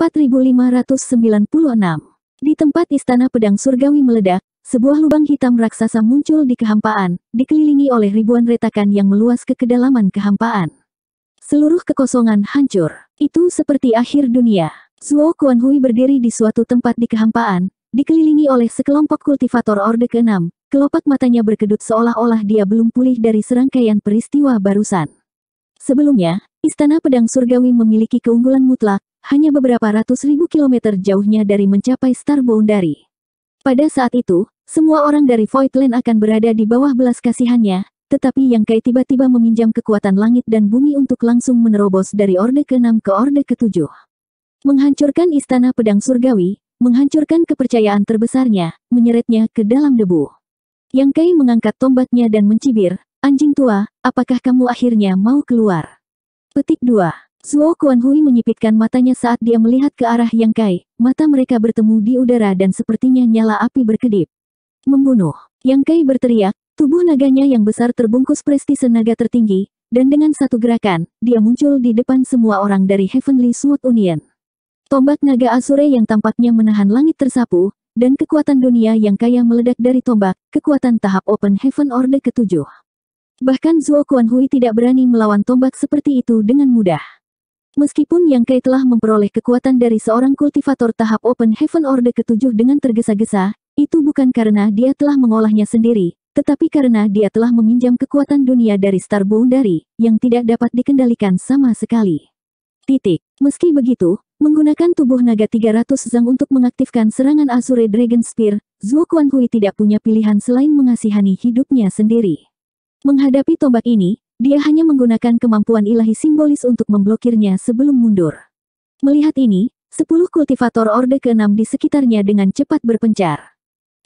4596. Di tempat istana pedang surgawi meledak, sebuah lubang hitam raksasa muncul di kehampaan, dikelilingi oleh ribuan retakan yang meluas ke kedalaman kehampaan. Seluruh kekosongan hancur. Itu seperti akhir dunia. Zuo Kuanhui berdiri di suatu tempat di kehampaan, dikelilingi oleh sekelompok kultivator Orde ke-6. Kelopak matanya berkedut seolah-olah dia belum pulih dari serangkaian peristiwa barusan. Sebelumnya, Istana Pedang Surgawi memiliki keunggulan mutlak, hanya beberapa ratus ribu kilometer jauhnya dari mencapai Star Boundary. Pada saat itu, semua orang dari Voidland akan berada di bawah belas kasihannya, tetapi yang Kai tiba-tiba meminjam kekuatan langit dan bumi untuk langsung menerobos dari Orde ke-6 ke Orde ke-7. Menghancurkan Istana Pedang Surgawi, menghancurkan kepercayaan terbesarnya, menyeretnya ke dalam debu. Yang Kai mengangkat tombaknya dan mencibir, Anjing tua, apakah kamu akhirnya mau keluar? Petik 2 Suo Kuan Hui menyipitkan matanya saat dia melihat ke arah Yang Kai. Mata mereka bertemu di udara dan sepertinya nyala api berkedip. Membunuh. Yang Kai berteriak, tubuh naganya yang besar terbungkus prestise naga tertinggi, dan dengan satu gerakan, dia muncul di depan semua orang dari Heavenly Sword Union. Tombak naga Asure yang tampaknya menahan langit tersapu, dan kekuatan dunia yang kaya meledak dari tombak, kekuatan tahap Open Heaven Order ketujuh. Bahkan Zuo Kuan Hui tidak berani melawan tombak seperti itu dengan mudah. Meskipun Yang Kai telah memperoleh kekuatan dari seorang kultivator tahap Open Heaven Order ketujuh dengan tergesa-gesa, itu bukan karena dia telah mengolahnya sendiri, tetapi karena dia telah meminjam kekuatan dunia dari Star Boundary, yang tidak dapat dikendalikan sama sekali. Titik. Meski begitu, menggunakan tubuh naga 300 Zhang untuk mengaktifkan serangan Azure Dragon Spear, Zuo Kuan Hui tidak punya pilihan selain mengasihani hidupnya sendiri. Menghadapi tombak ini, dia hanya menggunakan kemampuan ilahi simbolis untuk memblokirnya sebelum mundur. Melihat ini, sepuluh kultivator Orde ke-6 di sekitarnya dengan cepat berpencar.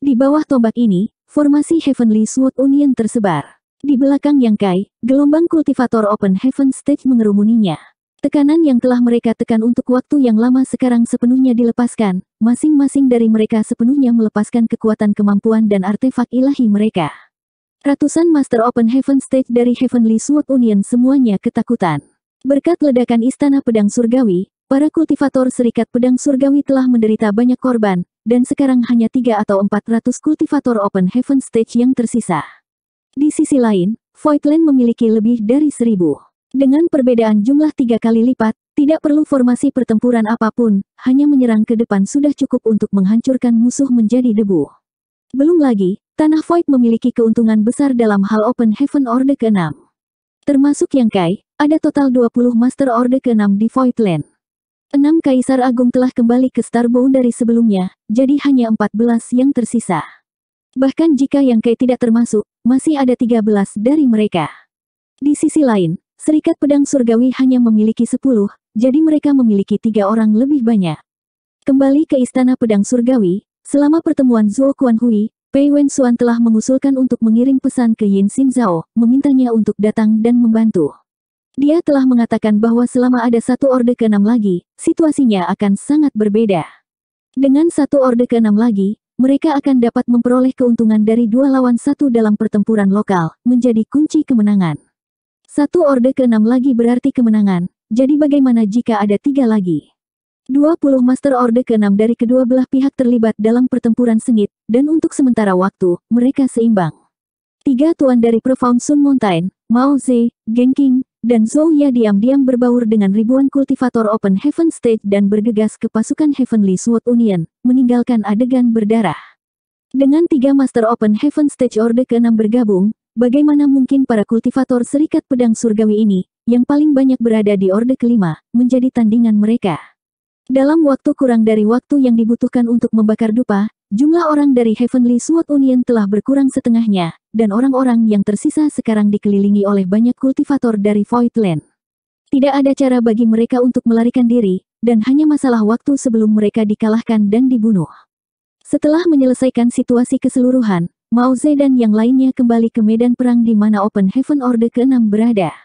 Di bawah tombak ini, formasi Heavenly Sword Union tersebar. Di belakang Yang Kai, gelombang kultivator Open Heaven Stage mengerumuninya. Tekanan yang telah mereka tekan untuk waktu yang lama sekarang sepenuhnya dilepaskan, masing-masing dari mereka sepenuhnya melepaskan kekuatan kemampuan dan artefak ilahi mereka. Ratusan Master Open Heaven Stage dari Heavenly Sword Union semuanya ketakutan. Berkat ledakan Istana Pedang Surgawi, para kultivator Serikat Pedang Surgawi telah menderita banyak korban, dan sekarang hanya tiga atau 400 kultivator Open Heaven Stage yang tersisa. Di sisi lain, Voidland memiliki lebih dari seribu. Dengan perbedaan jumlah tiga kali lipat, tidak perlu formasi pertempuran apapun, hanya menyerang ke depan sudah cukup untuk menghancurkan musuh menjadi debu. Belum lagi, Tanah Void memiliki keuntungan besar dalam hal Open Heaven Orde ke-6. Termasuk yang Kai, ada total 20 Master Orde ke-6 di Voidland. 6 Kaisar Agung telah kembali ke Starbound dari sebelumnya, jadi hanya 14 yang tersisa. Bahkan jika yang Kai tidak termasuk, masih ada 13 dari mereka. Di sisi lain, Serikat Pedang Surgawi hanya memiliki 10, jadi mereka memiliki tiga orang lebih banyak. Kembali ke Istana Pedang Surgawi, selama pertemuan Zuo Kuan Hui, Pei Wensuan telah mengusulkan untuk mengirim pesan ke Yin Xin Zhao, memintanya untuk datang dan membantu. Dia telah mengatakan bahwa selama ada satu orde ke-6 lagi, situasinya akan sangat berbeda. Dengan satu orde ke-6 lagi, mereka akan dapat memperoleh keuntungan dari dua lawan satu dalam pertempuran lokal, menjadi kunci kemenangan. Satu orde ke-6 lagi berarti kemenangan, jadi bagaimana jika ada tiga lagi? 20 Master orde ke-6 dari kedua belah pihak terlibat dalam pertempuran sengit, dan untuk sementara waktu, mereka seimbang. Tiga tuan dari Profound Sun Mountain, Mao Zhe, King, dan Zhou Ya diam-diam berbaur dengan ribuan kultivator Open Heaven Stage dan bergegas ke pasukan Heavenly Sword Union, meninggalkan adegan berdarah. Dengan tiga Master Open Heaven Stage orde ke-6 bergabung, bagaimana mungkin para kultivator Serikat Pedang Surgawi ini, yang paling banyak berada di Orde kelima, menjadi tandingan mereka? Dalam waktu kurang dari waktu yang dibutuhkan untuk membakar dupa, jumlah orang dari Heavenly Sword Union telah berkurang setengahnya, dan orang-orang yang tersisa sekarang dikelilingi oleh banyak kultivator dari Voidland. Tidak ada cara bagi mereka untuk melarikan diri, dan hanya masalah waktu sebelum mereka dikalahkan dan dibunuh. Setelah menyelesaikan situasi keseluruhan, Mao Zedong dan yang lainnya kembali ke medan perang di mana Open Heaven Order ke-6 berada.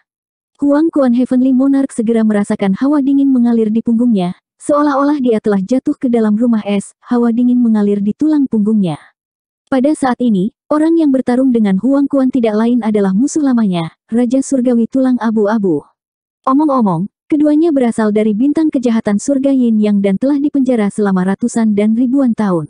Huang Kuan Heavenly Monarch segera merasakan hawa dingin mengalir di punggungnya, Seolah-olah dia telah jatuh ke dalam rumah es, hawa dingin mengalir di tulang punggungnya. Pada saat ini, orang yang bertarung dengan Huang Kuan tidak lain adalah musuh lamanya, Raja Surgawi Tulang Abu-Abu. Omong-omong, keduanya berasal dari bintang kejahatan surga Yin Yang dan telah dipenjara selama ratusan dan ribuan tahun.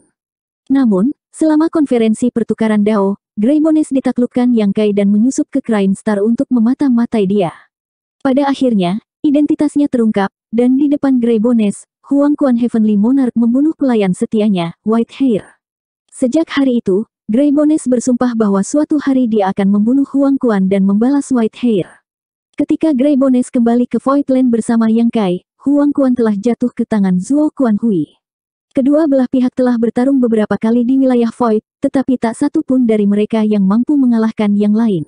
Namun, selama konferensi pertukaran Dao, Grey Bones ditaklukkan Yang Kai dan menyusup ke Crime Star untuk memata-matai dia. Pada akhirnya, Identitasnya terungkap, dan di depan Grey Bones, Huang Quan Heavenly Monarch membunuh pelayan setianya, White Hair. Sejak hari itu, Grey Bones bersumpah bahwa suatu hari dia akan membunuh Huang Quan dan membalas White Hair. Ketika Grey Bones kembali ke Voidland bersama Yang Kai, Huang Quan telah jatuh ke tangan Zuo Quan Hui. Kedua belah pihak telah bertarung beberapa kali di wilayah Void, tetapi tak satu pun dari mereka yang mampu mengalahkan yang lain.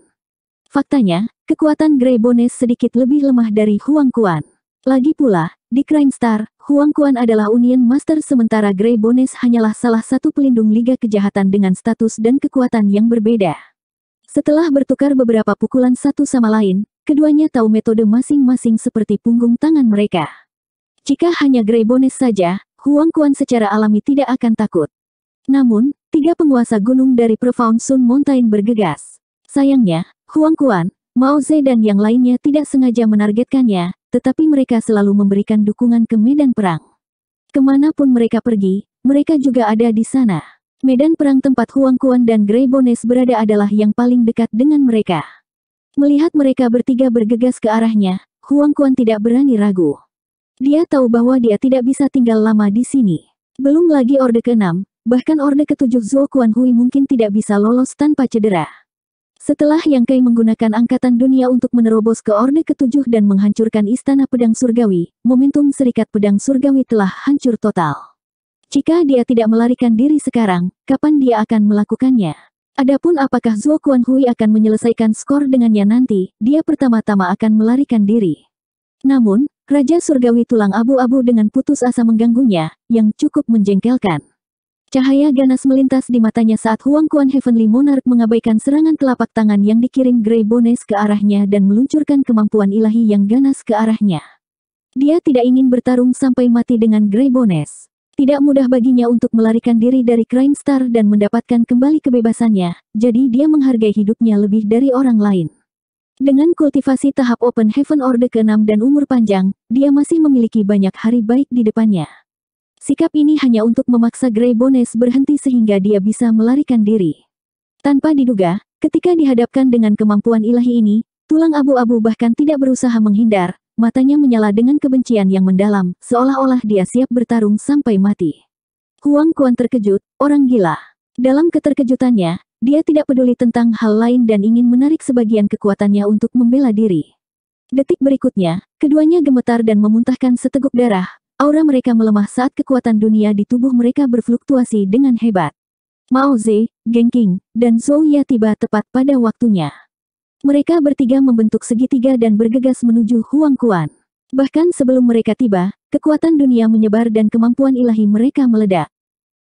Faktanya, Kekuatan Grey Bones sedikit lebih lemah dari Huang Kuan. Lagi pula, di Crime Star, Huang Kuan adalah Union Master sementara Grey Bones hanyalah salah satu pelindung Liga Kejahatan dengan status dan kekuatan yang berbeda. Setelah bertukar beberapa pukulan satu sama lain, keduanya tahu metode masing-masing seperti punggung tangan mereka. Jika hanya Grey Bones saja, Huang Kuan secara alami tidak akan takut. Namun, tiga penguasa gunung dari Profound Sun Mountain bergegas. Sayangnya, Huang Kuan. Mao Zhe dan yang lainnya tidak sengaja menargetkannya, tetapi mereka selalu memberikan dukungan ke medan perang. Kemanapun mereka pergi, mereka juga ada di sana. Medan perang tempat Huang Kuan dan Grey Bones berada adalah yang paling dekat dengan mereka. Melihat mereka bertiga bergegas ke arahnya, Huang Kuan tidak berani ragu. Dia tahu bahwa dia tidak bisa tinggal lama di sini. Belum lagi Orde ke-6, bahkan Orde ke-7 Zuo Kuan Hui mungkin tidak bisa lolos tanpa cedera. Setelah Yang Kai menggunakan Angkatan Dunia untuk menerobos ke Orde Ketujuh dan menghancurkan Istana Pedang Surgawi, momentum Serikat Pedang Surgawi telah hancur total. Jika dia tidak melarikan diri sekarang, kapan dia akan melakukannya? Adapun apakah Zuo Kuan Hui akan menyelesaikan skor dengannya nanti, dia pertama-tama akan melarikan diri. Namun, Raja Surgawi Tulang Abu-Abu dengan putus asa mengganggunya, yang cukup menjengkelkan. Cahaya ganas melintas di matanya saat Huang Kuan Heavenly Monarch mengabaikan serangan telapak tangan yang dikirim Grey Bones ke arahnya dan meluncurkan kemampuan ilahi yang ganas ke arahnya. Dia tidak ingin bertarung sampai mati dengan Grey Bones. Tidak mudah baginya untuk melarikan diri dari Crime Star dan mendapatkan kembali kebebasannya, jadi dia menghargai hidupnya lebih dari orang lain. Dengan kultivasi tahap Open Heaven Order ke-6 dan umur panjang, dia masih memiliki banyak hari baik di depannya. Sikap ini hanya untuk memaksa Grey Bones berhenti sehingga dia bisa melarikan diri. Tanpa diduga, ketika dihadapkan dengan kemampuan ilahi ini, tulang abu-abu bahkan tidak berusaha menghindar, matanya menyala dengan kebencian yang mendalam, seolah-olah dia siap bertarung sampai mati. Huang Kuan terkejut, orang gila. Dalam keterkejutannya, dia tidak peduli tentang hal lain dan ingin menarik sebagian kekuatannya untuk membela diri. Detik berikutnya, keduanya gemetar dan memuntahkan seteguk darah, Aura mereka melemah saat kekuatan dunia di tubuh mereka berfluktuasi dengan hebat. Mao Ze, Geng King, dan Zhou Ya tiba tepat pada waktunya. Mereka bertiga membentuk segitiga dan bergegas menuju Huang Kuan. Bahkan sebelum mereka tiba, kekuatan dunia menyebar dan kemampuan ilahi mereka meledak.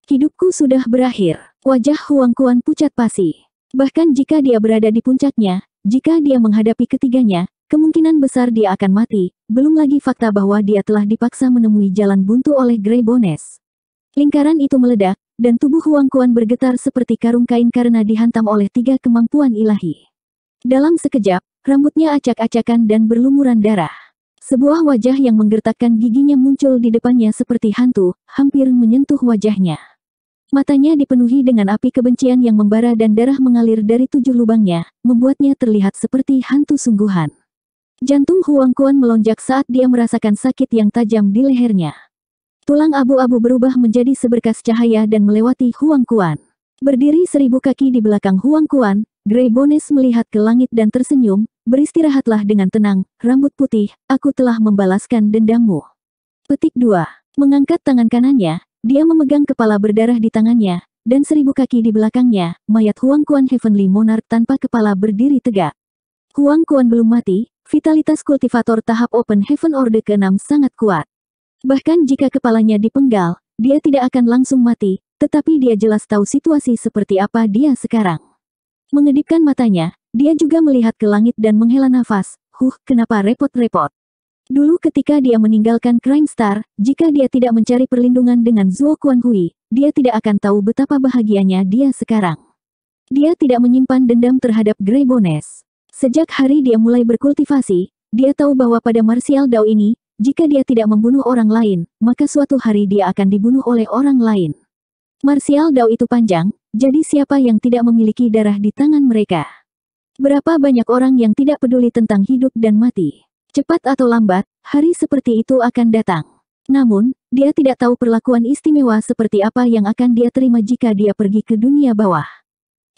Hidupku sudah berakhir. Wajah Huang Kuan pucat pasi. Bahkan jika dia berada di puncaknya, jika dia menghadapi ketiganya, Kemungkinan besar dia akan mati, belum lagi fakta bahwa dia telah dipaksa menemui jalan buntu oleh Grey Bones. Lingkaran itu meledak, dan tubuh Huang Kuan bergetar seperti karung kain karena dihantam oleh tiga kemampuan ilahi. Dalam sekejap, rambutnya acak-acakan dan berlumuran darah. Sebuah wajah yang menggertakkan giginya muncul di depannya seperti hantu, hampir menyentuh wajahnya. Matanya dipenuhi dengan api kebencian yang membara dan darah mengalir dari tujuh lubangnya, membuatnya terlihat seperti hantu sungguhan. Jantung Huang Kuan melonjak saat dia merasakan sakit yang tajam di lehernya. Tulang abu-abu berubah menjadi seberkas cahaya dan melewati Huang Kuan. Berdiri seribu kaki di belakang Huang Kuan, Grey Bones melihat ke langit dan tersenyum, beristirahatlah dengan tenang, rambut putih, aku telah membalaskan dendammu. Petik 2. Mengangkat tangan kanannya, dia memegang kepala berdarah di tangannya, dan seribu kaki di belakangnya, mayat Huang Kuan Heavenly Monarch tanpa kepala berdiri tegak. Huang Kuan belum mati, vitalitas kultivator tahap Open Heaven Order ke-6 sangat kuat. Bahkan jika kepalanya dipenggal, dia tidak akan langsung mati, tetapi dia jelas tahu situasi seperti apa dia sekarang. Mengedipkan matanya, dia juga melihat ke langit dan menghela nafas, huh kenapa repot-repot. Dulu ketika dia meninggalkan Crime Star, jika dia tidak mencari perlindungan dengan Zuo Quan dia tidak akan tahu betapa bahagianya dia sekarang. Dia tidak menyimpan dendam terhadap Grey Bones. Sejak hari dia mulai berkultivasi, dia tahu bahwa pada martial Dao ini, jika dia tidak membunuh orang lain, maka suatu hari dia akan dibunuh oleh orang lain. Martial Dao itu panjang, jadi siapa yang tidak memiliki darah di tangan mereka? Berapa banyak orang yang tidak peduli tentang hidup dan mati? Cepat atau lambat, hari seperti itu akan datang. Namun, dia tidak tahu perlakuan istimewa seperti apa yang akan dia terima jika dia pergi ke dunia bawah.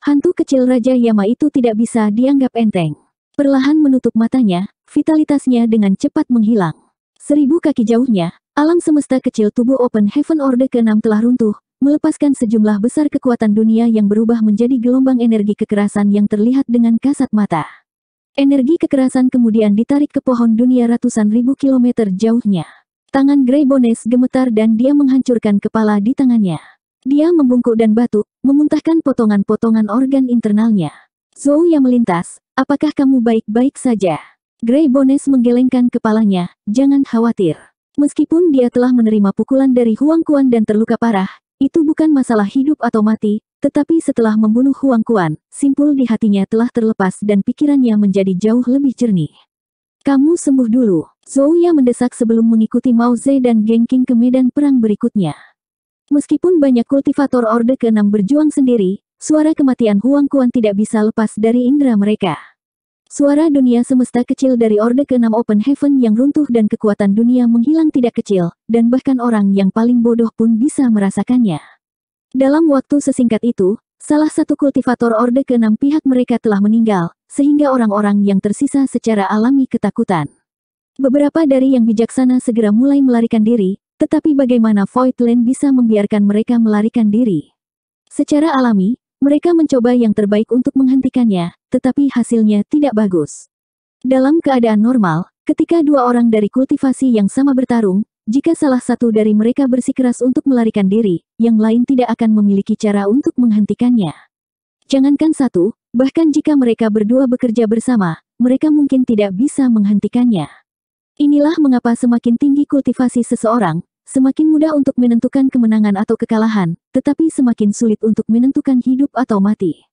Hantu kecil Raja Yama itu tidak bisa dianggap enteng. Perlahan menutup matanya, vitalitasnya dengan cepat menghilang. Seribu kaki jauhnya, alam semesta kecil tubuh Open Heaven Order ke-6 telah runtuh, melepaskan sejumlah besar kekuatan dunia yang berubah menjadi gelombang energi kekerasan yang terlihat dengan kasat mata. Energi kekerasan kemudian ditarik ke pohon dunia ratusan ribu kilometer jauhnya. Tangan Grey Bones gemetar dan dia menghancurkan kepala di tangannya. Dia membungkuk dan batuk, memuntahkan potongan-potongan organ internalnya. Zou yang melintas, apakah kamu baik-baik saja? Grey Bones menggelengkan kepalanya, jangan khawatir. Meskipun dia telah menerima pukulan dari Huang Kuan dan terluka parah, itu bukan masalah hidup atau mati, tetapi setelah membunuh Huang Kuan, simpul di hatinya telah terlepas dan pikirannya menjadi jauh lebih jernih. Kamu sembuh dulu, Zouya mendesak sebelum mengikuti Mao Zhe dan Geng ke medan perang berikutnya. Meskipun banyak kultivator Orde ke-6 berjuang sendiri, suara kematian Huang Kuan tidak bisa lepas dari indera mereka. Suara dunia semesta kecil dari Orde ke-6 Open Heaven yang runtuh dan kekuatan dunia menghilang tidak kecil, dan bahkan orang yang paling bodoh pun bisa merasakannya. Dalam waktu sesingkat itu, salah satu kultivator Orde ke-6 pihak mereka telah meninggal, sehingga orang-orang yang tersisa secara alami ketakutan. Beberapa dari yang bijaksana segera mulai melarikan diri, tetapi bagaimana Voigtland bisa membiarkan mereka melarikan diri? Secara alami, mereka mencoba yang terbaik untuk menghentikannya, tetapi hasilnya tidak bagus. Dalam keadaan normal, ketika dua orang dari kultivasi yang sama bertarung, jika salah satu dari mereka bersikeras untuk melarikan diri, yang lain tidak akan memiliki cara untuk menghentikannya. Jangankan satu, bahkan jika mereka berdua bekerja bersama, mereka mungkin tidak bisa menghentikannya. Inilah mengapa semakin tinggi kultivasi seseorang, Semakin mudah untuk menentukan kemenangan atau kekalahan, tetapi semakin sulit untuk menentukan hidup atau mati.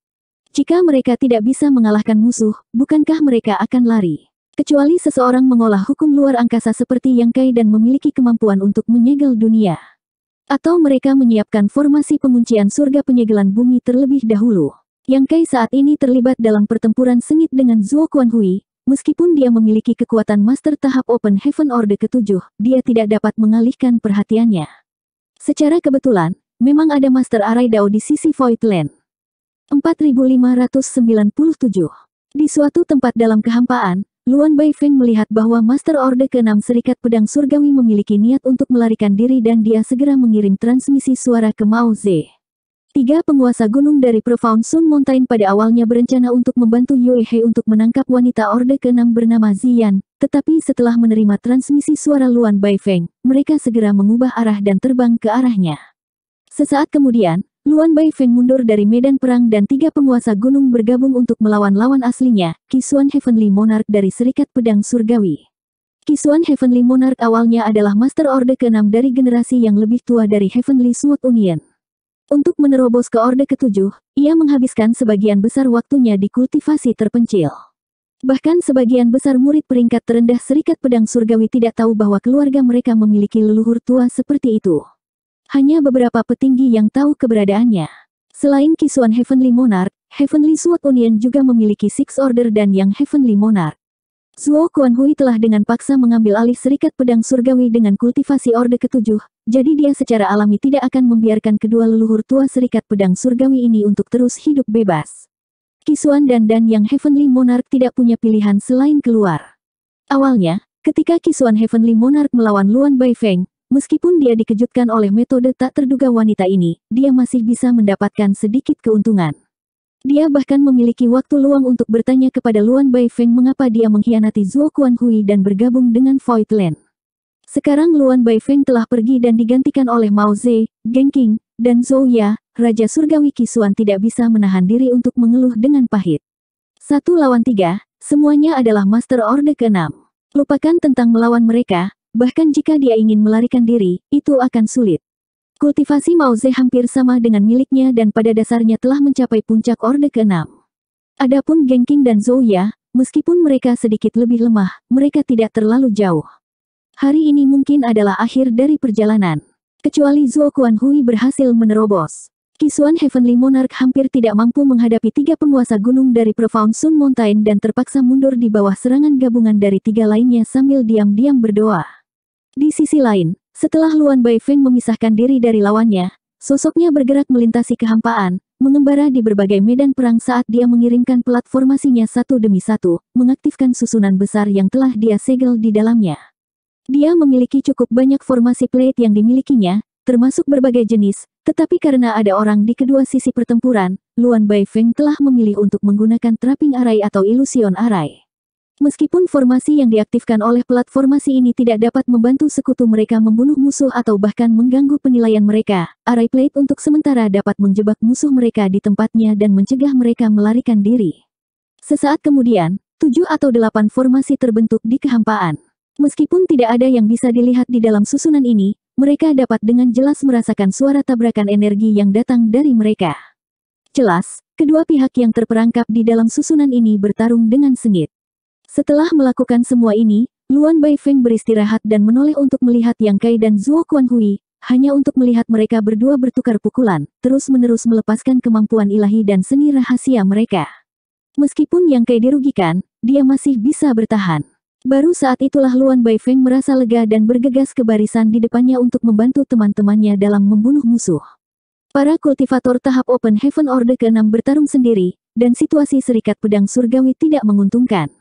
Jika mereka tidak bisa mengalahkan musuh, bukankah mereka akan lari? Kecuali seseorang mengolah hukum luar angkasa seperti yang kai dan memiliki kemampuan untuk menyegel dunia. Atau mereka menyiapkan formasi penguncian surga penyegelan bumi terlebih dahulu. Yang Kai saat ini terlibat dalam pertempuran sengit dengan Zuo Kuan Hui, Meskipun dia memiliki kekuatan master tahap Open Heaven Order ketujuh, dia tidak dapat mengalihkan perhatiannya. Secara kebetulan, memang ada Master Arai Dao di sisi Voidland. 4597 Di suatu tempat dalam kehampaan, Luan Baifeng melihat bahwa Master Order ke-6 Serikat Pedang Surgawi memiliki niat untuk melarikan diri dan dia segera mengirim transmisi suara ke Mao Zhe. Tiga penguasa gunung dari Profound Sun Mountain pada awalnya berencana untuk membantu Yue He untuk menangkap wanita Orde ke-6 bernama Zian, tetapi setelah menerima transmisi suara Luan Bai Feng, mereka segera mengubah arah dan terbang ke arahnya. Sesaat kemudian, Luan Bai Feng mundur dari medan perang dan tiga penguasa gunung bergabung untuk melawan lawan aslinya, Kisuan Heavenly Monarch dari Serikat Pedang Surgawi. Kisuan Heavenly Monarch awalnya adalah Master orde ke-6 dari generasi yang lebih tua dari Heavenly Sword Union. Untuk menerobos ke orde ketujuh, ia menghabiskan sebagian besar waktunya di kultivasi terpencil. Bahkan sebagian besar murid peringkat terendah Serikat Pedang Surgawi tidak tahu bahwa keluarga mereka memiliki leluhur tua seperti itu. Hanya beberapa petinggi yang tahu keberadaannya. Selain Kisuan Heavenly Monarch, Heavenly Sword Union juga memiliki Six Order dan Yang Heavenly Monarch. Suo Kuan Hui telah dengan paksa mengambil alih serikat pedang surgawi dengan kultivasi Orde Ketujuh, jadi dia secara alami tidak akan membiarkan kedua leluhur tua serikat pedang surgawi ini untuk terus hidup bebas. Kisuan dan Dan yang Heavenly Monarch tidak punya pilihan selain keluar. Awalnya, ketika Kisuan Heavenly Monarch melawan Luan Bai Feng, meskipun dia dikejutkan oleh metode tak terduga wanita ini, dia masih bisa mendapatkan sedikit keuntungan. Dia bahkan memiliki waktu luang untuk bertanya kepada Luan Bai Feng mengapa dia mengkhianati Kuan Hui dan bergabung dengan Voidland. Sekarang Luan Bai Feng telah pergi dan digantikan oleh Mao Ze, Geng King, dan Zhou Ya, Raja Surgawi Kisuan tidak bisa menahan diri untuk mengeluh dengan pahit. Satu lawan tiga, semuanya adalah Master orde ke-6. Lupakan tentang melawan mereka, bahkan jika dia ingin melarikan diri, itu akan sulit. Kultivasi Mao Mauze hampir sama dengan miliknya dan pada dasarnya telah mencapai puncak Orde ke-6. Adapun Gengking dan Zoya, meskipun mereka sedikit lebih lemah, mereka tidak terlalu jauh. Hari ini mungkin adalah akhir dari perjalanan. Kecuali Zuo Hui berhasil menerobos. Kisuan Heavenly Monarch hampir tidak mampu menghadapi tiga penguasa gunung dari Profound Sun Mountain dan terpaksa mundur di bawah serangan gabungan dari tiga lainnya sambil diam-diam berdoa. Di sisi lain, setelah Luan Baifeng memisahkan diri dari lawannya, sosoknya bergerak melintasi kehampaan, mengembara di berbagai medan perang saat dia mengirimkan platformasinya satu demi satu, mengaktifkan susunan besar yang telah dia segel di dalamnya. Dia memiliki cukup banyak formasi plate yang dimilikinya, termasuk berbagai jenis, tetapi karena ada orang di kedua sisi pertempuran, Luan Baifeng telah memilih untuk menggunakan trapping array atau illusion array. Meskipun formasi yang diaktifkan oleh platformasi ini tidak dapat membantu sekutu mereka membunuh musuh atau bahkan mengganggu penilaian mereka, array plate untuk sementara dapat menjebak musuh mereka di tempatnya dan mencegah mereka melarikan diri. Sesaat kemudian, tujuh atau delapan formasi terbentuk di kehampaan. Meskipun tidak ada yang bisa dilihat di dalam susunan ini, mereka dapat dengan jelas merasakan suara tabrakan energi yang datang dari mereka. Jelas, kedua pihak yang terperangkap di dalam susunan ini bertarung dengan sengit. Setelah melakukan semua ini, Luan Baifeng beristirahat dan menoleh untuk melihat Yang Kai dan Zhuo Hui, hanya untuk melihat mereka berdua bertukar pukulan, terus-menerus melepaskan kemampuan ilahi dan seni rahasia mereka. Meskipun Yang Kai dirugikan, dia masih bisa bertahan. Baru saat itulah Luan Baifeng merasa lega dan bergegas ke barisan di depannya untuk membantu teman-temannya dalam membunuh musuh. Para kultivator tahap Open Heaven Order ke-6 bertarung sendiri, dan situasi Serikat Pedang Surgawi tidak menguntungkan.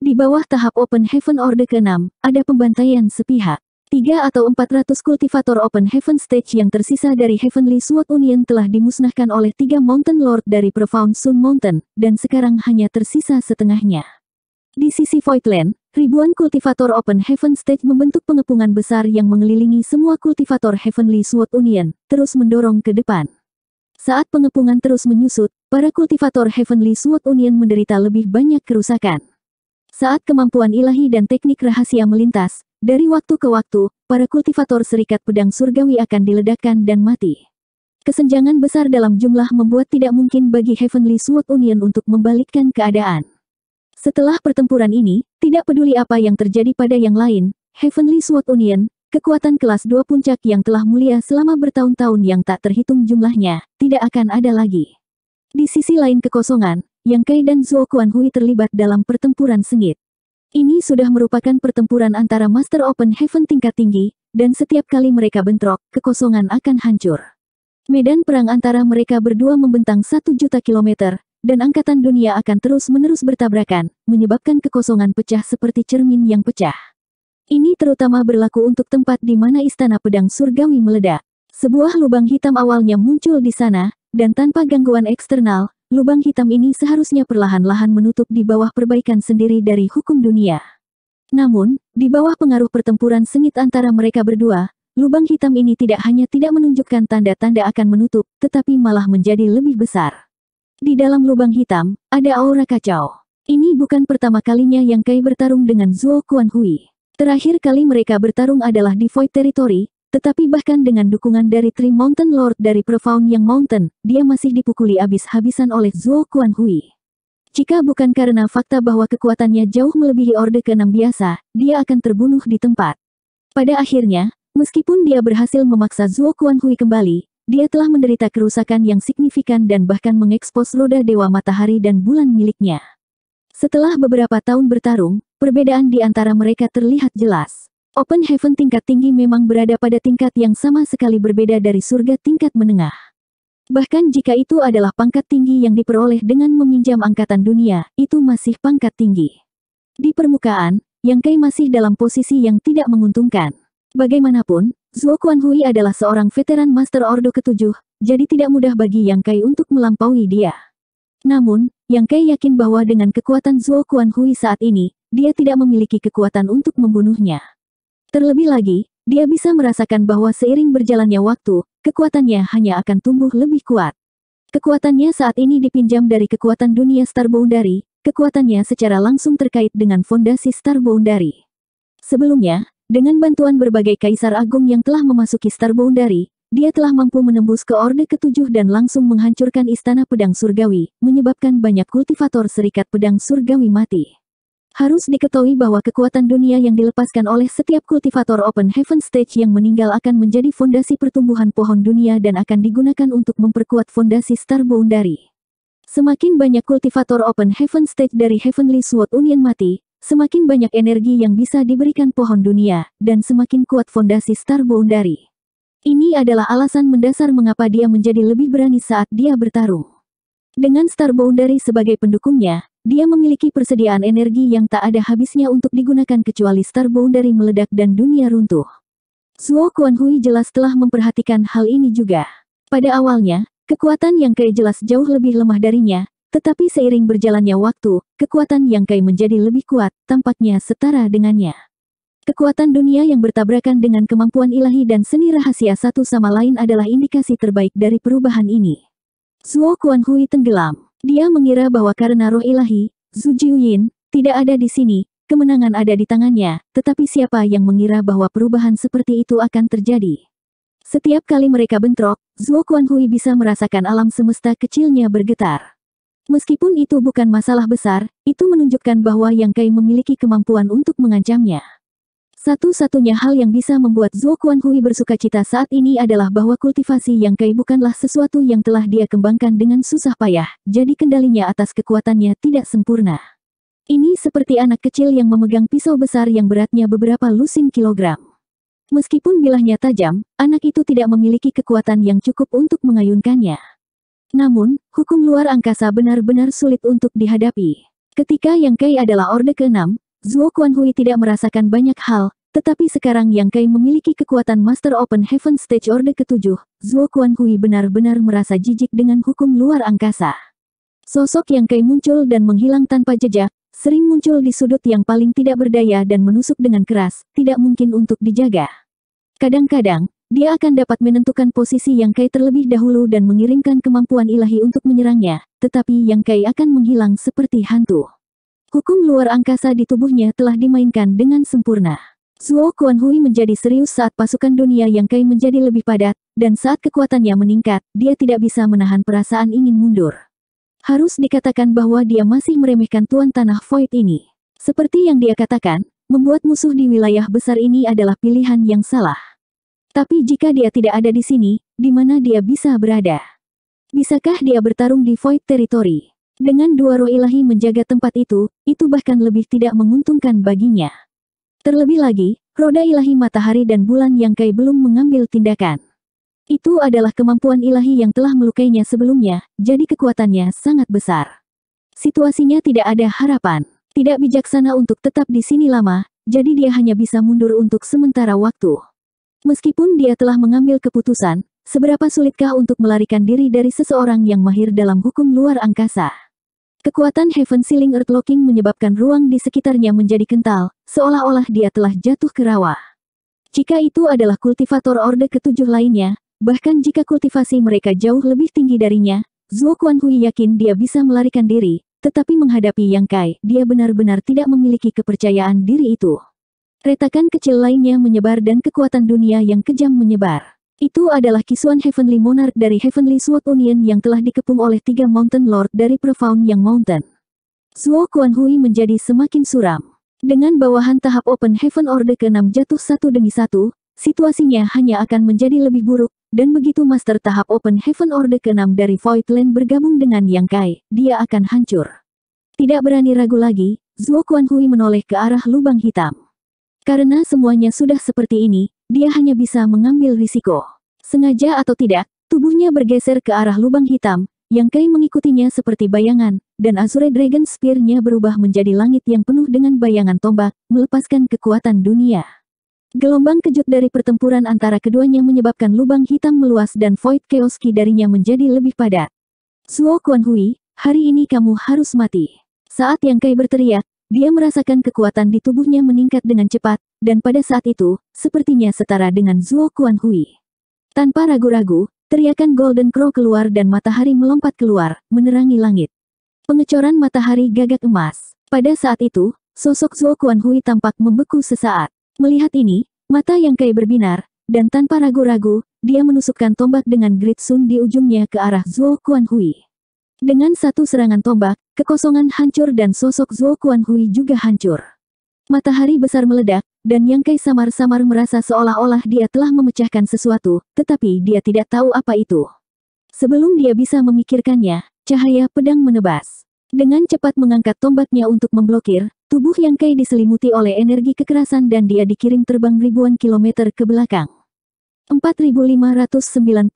Di bawah tahap Open Heaven Order ke-6, ada pembantaian sepihak. Tiga atau empat ratus kultivator Open Heaven Stage yang tersisa dari Heavenly Sword Union telah dimusnahkan oleh tiga Mountain Lord dari Profound Sun Mountain, dan sekarang hanya tersisa setengahnya. Di sisi Voidland, ribuan kultivator Open Heaven Stage membentuk pengepungan besar yang mengelilingi semua kultivator Heavenly Sword Union, terus mendorong ke depan. Saat pengepungan terus menyusut, para kultivator Heavenly Sword Union menderita lebih banyak kerusakan. Saat kemampuan ilahi dan teknik rahasia melintas, dari waktu ke waktu, para kultivator serikat pedang surgawi akan diledakkan dan mati. Kesenjangan besar dalam jumlah membuat tidak mungkin bagi Heavenly Sword Union untuk membalikkan keadaan. Setelah pertempuran ini, tidak peduli apa yang terjadi pada yang lain, Heavenly Sword Union, kekuatan kelas dua puncak yang telah mulia selama bertahun-tahun yang tak terhitung jumlahnya, tidak akan ada lagi. Di sisi lain kekosongan, yang Kai dan Zhuo Hui terlibat dalam pertempuran sengit. Ini sudah merupakan pertempuran antara Master Open Heaven tingkat tinggi, dan setiap kali mereka bentrok, kekosongan akan hancur. Medan perang antara mereka berdua membentang satu juta kilometer, dan angkatan dunia akan terus-menerus bertabrakan, menyebabkan kekosongan pecah seperti cermin yang pecah. Ini terutama berlaku untuk tempat di mana istana pedang surgawi meledak. Sebuah lubang hitam awalnya muncul di sana, dan tanpa gangguan eksternal, Lubang hitam ini seharusnya perlahan-lahan menutup di bawah perbaikan sendiri dari hukum dunia. Namun, di bawah pengaruh pertempuran sengit antara mereka berdua, lubang hitam ini tidak hanya tidak menunjukkan tanda-tanda akan menutup, tetapi malah menjadi lebih besar. Di dalam lubang hitam, ada aura kacau. Ini bukan pertama kalinya yang Kai bertarung dengan Zuo Kuan Hui. Terakhir kali mereka bertarung adalah di Void Territory, tetapi bahkan dengan dukungan dari Three Mountain Lord dari Profound Yang Mountain, dia masih dipukuli habis-habisan oleh Zuo Kuan Hui. Jika bukan karena fakta bahwa kekuatannya jauh melebihi Orde ke-6 biasa, dia akan terbunuh di tempat. Pada akhirnya, meskipun dia berhasil memaksa Zuo Kuan Hui kembali, dia telah menderita kerusakan yang signifikan dan bahkan mengekspos roda Dewa Matahari dan Bulan miliknya. Setelah beberapa tahun bertarung, perbedaan di antara mereka terlihat jelas. Open Heaven tingkat tinggi memang berada pada tingkat yang sama sekali berbeda dari surga tingkat menengah. Bahkan jika itu adalah pangkat tinggi yang diperoleh dengan meminjam angkatan dunia, itu masih pangkat tinggi. Di permukaan, Yang Kai masih dalam posisi yang tidak menguntungkan. Bagaimanapun, Zhuo Hui adalah seorang veteran Master Ordo ketujuh, jadi tidak mudah bagi Yang Kai untuk melampaui dia. Namun, Yang Kai yakin bahwa dengan kekuatan Zhuo Hui saat ini, dia tidak memiliki kekuatan untuk membunuhnya. Terlebih lagi, dia bisa merasakan bahwa seiring berjalannya waktu, kekuatannya hanya akan tumbuh lebih kuat. Kekuatannya saat ini dipinjam dari kekuatan dunia Star Boundary, kekuatannya secara langsung terkait dengan fondasi Star Boundary. Sebelumnya, dengan bantuan berbagai kaisar agung yang telah memasuki Star Boundary, dia telah mampu menembus ke Orde Ketujuh dan langsung menghancurkan Istana Pedang Surgawi, menyebabkan banyak kultivator serikat pedang surgawi mati. Harus diketahui bahwa kekuatan dunia yang dilepaskan oleh setiap kultivator Open Heaven Stage yang meninggal akan menjadi fondasi pertumbuhan pohon dunia dan akan digunakan untuk memperkuat fondasi Star Boundary. Semakin banyak kultivator Open Heaven Stage dari Heavenly Sword Union mati, semakin banyak energi yang bisa diberikan pohon dunia, dan semakin kuat fondasi Star Boundary. Ini adalah alasan mendasar mengapa dia menjadi lebih berani saat dia bertarung. Dengan Starboundary sebagai pendukungnya, dia memiliki persediaan energi yang tak ada habisnya untuk digunakan kecuali Starboundary meledak dan dunia runtuh. Suo Kuanhui jelas telah memperhatikan hal ini juga. Pada awalnya, kekuatan yang kai jelas jauh lebih lemah darinya, tetapi seiring berjalannya waktu, kekuatan yang Kai menjadi lebih kuat, tampaknya setara dengannya. Kekuatan dunia yang bertabrakan dengan kemampuan ilahi dan seni rahasia satu sama lain adalah indikasi terbaik dari perubahan ini. Zuo Kuanhui Hui tenggelam. Dia mengira bahwa karena roh ilahi, Zhu Jiuyin, tidak ada di sini, kemenangan ada di tangannya, tetapi siapa yang mengira bahwa perubahan seperti itu akan terjadi? Setiap kali mereka bentrok, Zhuo Hui bisa merasakan alam semesta kecilnya bergetar. Meskipun itu bukan masalah besar, itu menunjukkan bahwa Yang Kai memiliki kemampuan untuk mengancamnya. Satu-satunya hal yang bisa membuat Zuo Kuan Hui bersuka cita saat ini adalah bahwa kultivasi yang kai bukanlah sesuatu yang telah dia kembangkan dengan susah payah, jadi kendalinya atas kekuatannya tidak sempurna. Ini seperti anak kecil yang memegang pisau besar yang beratnya beberapa lusin kilogram. Meskipun bilahnya tajam, anak itu tidak memiliki kekuatan yang cukup untuk mengayunkannya. Namun, hukum luar angkasa benar-benar sulit untuk dihadapi. Ketika Yang Kai adalah Orde ke-6, Zuo Hui tidak merasakan banyak hal, tetapi sekarang Yang Kai memiliki kekuatan Master Open Heaven Stage Order ketujuh, Zuo Hui benar-benar merasa jijik dengan hukum luar angkasa. Sosok Yang Kai muncul dan menghilang tanpa jejak, sering muncul di sudut yang paling tidak berdaya dan menusuk dengan keras, tidak mungkin untuk dijaga. Kadang-kadang, dia akan dapat menentukan posisi Yang Kai terlebih dahulu dan mengirimkan kemampuan ilahi untuk menyerangnya, tetapi Yang Kai akan menghilang seperti hantu. Hukum luar angkasa di tubuhnya telah dimainkan dengan sempurna. Zuo Kuanhui menjadi serius saat pasukan dunia yang Kai menjadi lebih padat, dan saat kekuatannya meningkat, dia tidak bisa menahan perasaan ingin mundur. Harus dikatakan bahwa dia masih meremehkan tuan tanah void ini. Seperti yang dia katakan, membuat musuh di wilayah besar ini adalah pilihan yang salah. Tapi jika dia tidak ada di sini, di mana dia bisa berada? Bisakah dia bertarung di void territory? Dengan dua roh ilahi menjaga tempat itu, itu bahkan lebih tidak menguntungkan baginya. Terlebih lagi, roda ilahi matahari dan bulan yang kai belum mengambil tindakan. Itu adalah kemampuan ilahi yang telah melukainya sebelumnya, jadi kekuatannya sangat besar. Situasinya tidak ada harapan, tidak bijaksana untuk tetap di sini lama, jadi dia hanya bisa mundur untuk sementara waktu. Meskipun dia telah mengambil keputusan, seberapa sulitkah untuk melarikan diri dari seseorang yang mahir dalam hukum luar angkasa? Kekuatan Heaven Ceiling Earth Locking menyebabkan ruang di sekitarnya menjadi kental, seolah-olah dia telah jatuh ke rawa. Jika itu adalah kultivator orde ketujuh lainnya, bahkan jika kultivasi mereka jauh lebih tinggi darinya, Zuo Kuan Hui yakin dia bisa melarikan diri, tetapi menghadapi Yang Kai, dia benar-benar tidak memiliki kepercayaan diri itu. Retakan kecil lainnya menyebar dan kekuatan dunia yang kejam menyebar. Itu adalah kisuan Heavenly Monarch dari Heavenly Sword Union yang telah dikepung oleh tiga Mountain Lord dari Profound Yang Mountain. Suo Kuan Hui menjadi semakin suram. Dengan bawahan tahap Open Heaven Order ke-6 jatuh satu demi satu, situasinya hanya akan menjadi lebih buruk, dan begitu Master tahap Open Heaven Order ke-6 dari Voidland bergabung dengan Yang Kai, dia akan hancur. Tidak berani ragu lagi, Zuo Kuan Hui menoleh ke arah lubang hitam. Karena semuanya sudah seperti ini, dia hanya bisa mengambil risiko. Sengaja atau tidak, tubuhnya bergeser ke arah lubang hitam, yang kering mengikutinya seperti bayangan, dan Azure Dragon Spear-nya berubah menjadi langit yang penuh dengan bayangan tombak, melepaskan kekuatan dunia. Gelombang kejut dari pertempuran antara keduanya menyebabkan lubang hitam meluas dan void keoski darinya menjadi lebih padat. Suo Kuan Hui, hari ini kamu harus mati. Saat Yang Kai berteriak, dia merasakan kekuatan di tubuhnya meningkat dengan cepat, dan pada saat itu, sepertinya setara dengan Zuo Kuan Hui. Tanpa ragu-ragu, teriakan Golden Crow keluar dan matahari melompat keluar, menerangi langit. Pengecoran matahari gagak emas. Pada saat itu, sosok Zuo Kuan Hui tampak membeku sesaat. Melihat ini, mata yang kaya berbinar, dan tanpa ragu-ragu, dia menusukkan tombak dengan Great Sun di ujungnya ke arah Zuo Kuan Hui. Dengan satu serangan tombak, kekosongan hancur dan sosok Zuo Kuan Hui juga hancur. Matahari besar meledak, dan Yang Kai samar-samar merasa seolah-olah dia telah memecahkan sesuatu, tetapi dia tidak tahu apa itu. Sebelum dia bisa memikirkannya, cahaya pedang menebas. Dengan cepat mengangkat tombaknya untuk memblokir, tubuh Yang Kai diselimuti oleh energi kekerasan dan dia dikirim terbang ribuan kilometer ke belakang. 4598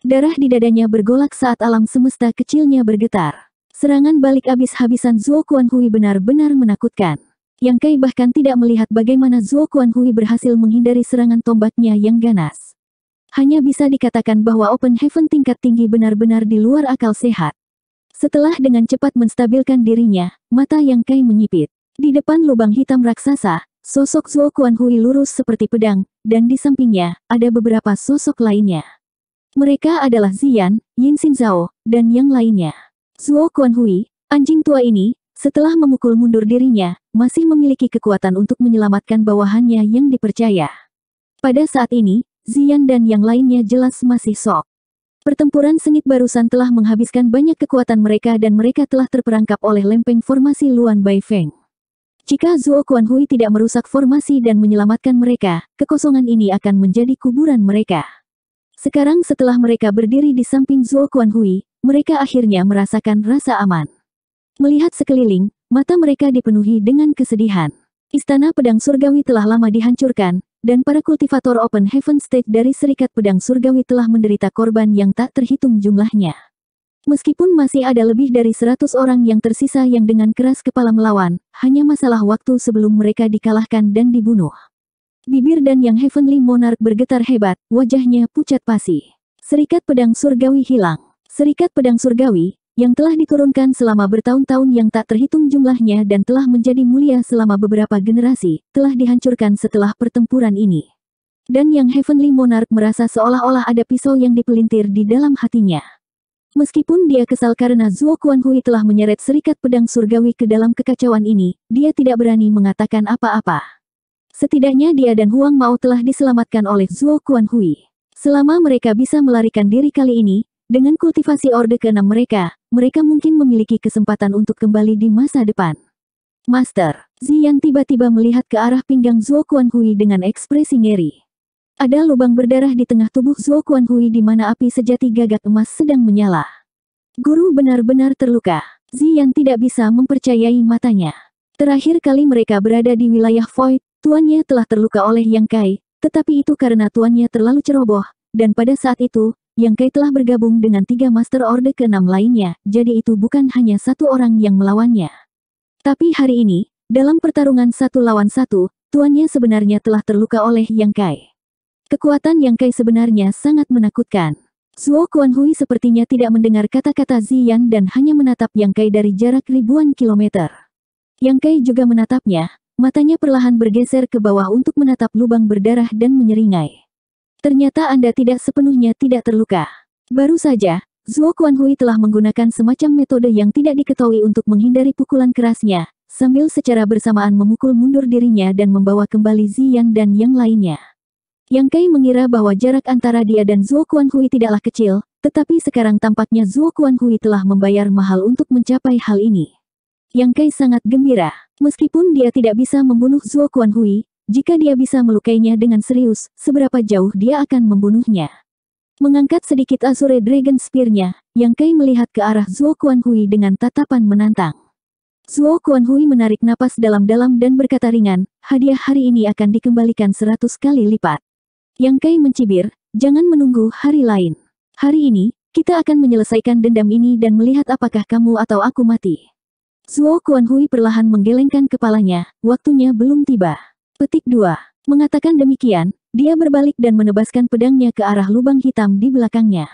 Darah di dadanya bergolak saat alam semesta kecilnya bergetar. Serangan balik abis-habisan Zuo Kuan Hui benar-benar menakutkan. Yang Kai bahkan tidak melihat bagaimana Zuo Kuan Hui berhasil menghindari serangan tombaknya yang ganas. Hanya bisa dikatakan bahwa Open Heaven tingkat tinggi benar-benar di luar akal sehat. Setelah dengan cepat menstabilkan dirinya, mata Yang Kai menyipit. Di depan lubang hitam raksasa, sosok Zuo Kuan Hui lurus seperti pedang, dan di sampingnya, ada beberapa sosok lainnya. Mereka adalah Zian, Yin Xin Zhao, dan yang lainnya. Zuo Kuan Hui, anjing tua ini, setelah memukul mundur dirinya, masih memiliki kekuatan untuk menyelamatkan bawahannya yang dipercaya. Pada saat ini, Zian dan yang lainnya jelas masih sok. Pertempuran sengit barusan telah menghabiskan banyak kekuatan mereka dan mereka telah terperangkap oleh lempeng formasi Luan Bai Feng. Jika Zuo Kuan Hui tidak merusak formasi dan menyelamatkan mereka, kekosongan ini akan menjadi kuburan mereka. Sekarang setelah mereka berdiri di samping Zuo Kuan Hui, mereka akhirnya merasakan rasa aman. Melihat sekeliling, mata mereka dipenuhi dengan kesedihan. Istana Pedang Surgawi telah lama dihancurkan, dan para kultivator Open Heaven State dari Serikat Pedang Surgawi telah menderita korban yang tak terhitung jumlahnya. Meskipun masih ada lebih dari 100 orang yang tersisa yang dengan keras kepala melawan, hanya masalah waktu sebelum mereka dikalahkan dan dibunuh. Bibir dan yang Heavenly Monarch bergetar hebat, wajahnya pucat pasi. Serikat Pedang Surgawi hilang. Serikat Pedang Surgawi, yang telah diturunkan selama bertahun-tahun yang tak terhitung jumlahnya dan telah menjadi mulia selama beberapa generasi, telah dihancurkan setelah pertempuran ini. Dan yang Heavenly Monarch merasa seolah-olah ada pisau yang dipelintir di dalam hatinya. Meskipun dia kesal karena Zuo Kuanhui telah menyeret serikat pedang surgawi ke dalam kekacauan ini, dia tidak berani mengatakan apa-apa. Setidaknya dia dan Huang Mao telah diselamatkan oleh Zuo Kuanhui. Selama mereka bisa melarikan diri kali ini, dengan kultivasi Orde ke-6 mereka, mereka mungkin memiliki kesempatan untuk kembali di masa depan. Master, Zian tiba-tiba melihat ke arah pinggang Zhuo Hui dengan ekspresi ngeri. Ada lubang berdarah di tengah tubuh Zhuo Hui di mana api sejati gagak emas sedang menyala. Guru benar-benar terluka. Zian tidak bisa mempercayai matanya. Terakhir kali mereka berada di wilayah Void, tuannya telah terluka oleh Yang Kai, tetapi itu karena tuannya terlalu ceroboh, dan pada saat itu, yang Kai telah bergabung dengan tiga Master Order keenam lainnya, jadi itu bukan hanya satu orang yang melawannya. Tapi hari ini, dalam pertarungan satu lawan satu, tuannya sebenarnya telah terluka oleh Yang Kai. Kekuatan Yang Kai sebenarnya sangat menakutkan. Suo Hui sepertinya tidak mendengar kata-kata Ziyan dan hanya menatap Yang Kai dari jarak ribuan kilometer. Yang Kai juga menatapnya, matanya perlahan bergeser ke bawah untuk menatap lubang berdarah dan menyeringai. Ternyata Anda tidak sepenuhnya tidak terluka. Baru saja, Zhuo Hui telah menggunakan semacam metode yang tidak diketahui untuk menghindari pukulan kerasnya, sambil secara bersamaan memukul mundur dirinya dan membawa kembali Ziyang dan yang lainnya. Yang Kai mengira bahwa jarak antara dia dan Zhuo Hui tidaklah kecil, tetapi sekarang tampaknya Zhuo Hui telah membayar mahal untuk mencapai hal ini. Yang Kai sangat gembira. Meskipun dia tidak bisa membunuh Zhuo Hui, jika dia bisa melukainya dengan serius, seberapa jauh dia akan membunuhnya. Mengangkat sedikit Azure Dragon Spear-nya, Yang Kai melihat ke arah Zuo Kuan Hui dengan tatapan menantang. Zuo Kuan Hui menarik napas dalam-dalam dan berkata ringan, hadiah hari ini akan dikembalikan seratus kali lipat. Yang Kai mencibir, jangan menunggu hari lain. Hari ini, kita akan menyelesaikan dendam ini dan melihat apakah kamu atau aku mati. Zuo Kuan Hui perlahan menggelengkan kepalanya, waktunya belum tiba. Petik 2. Mengatakan demikian, dia berbalik dan menebaskan pedangnya ke arah lubang hitam di belakangnya.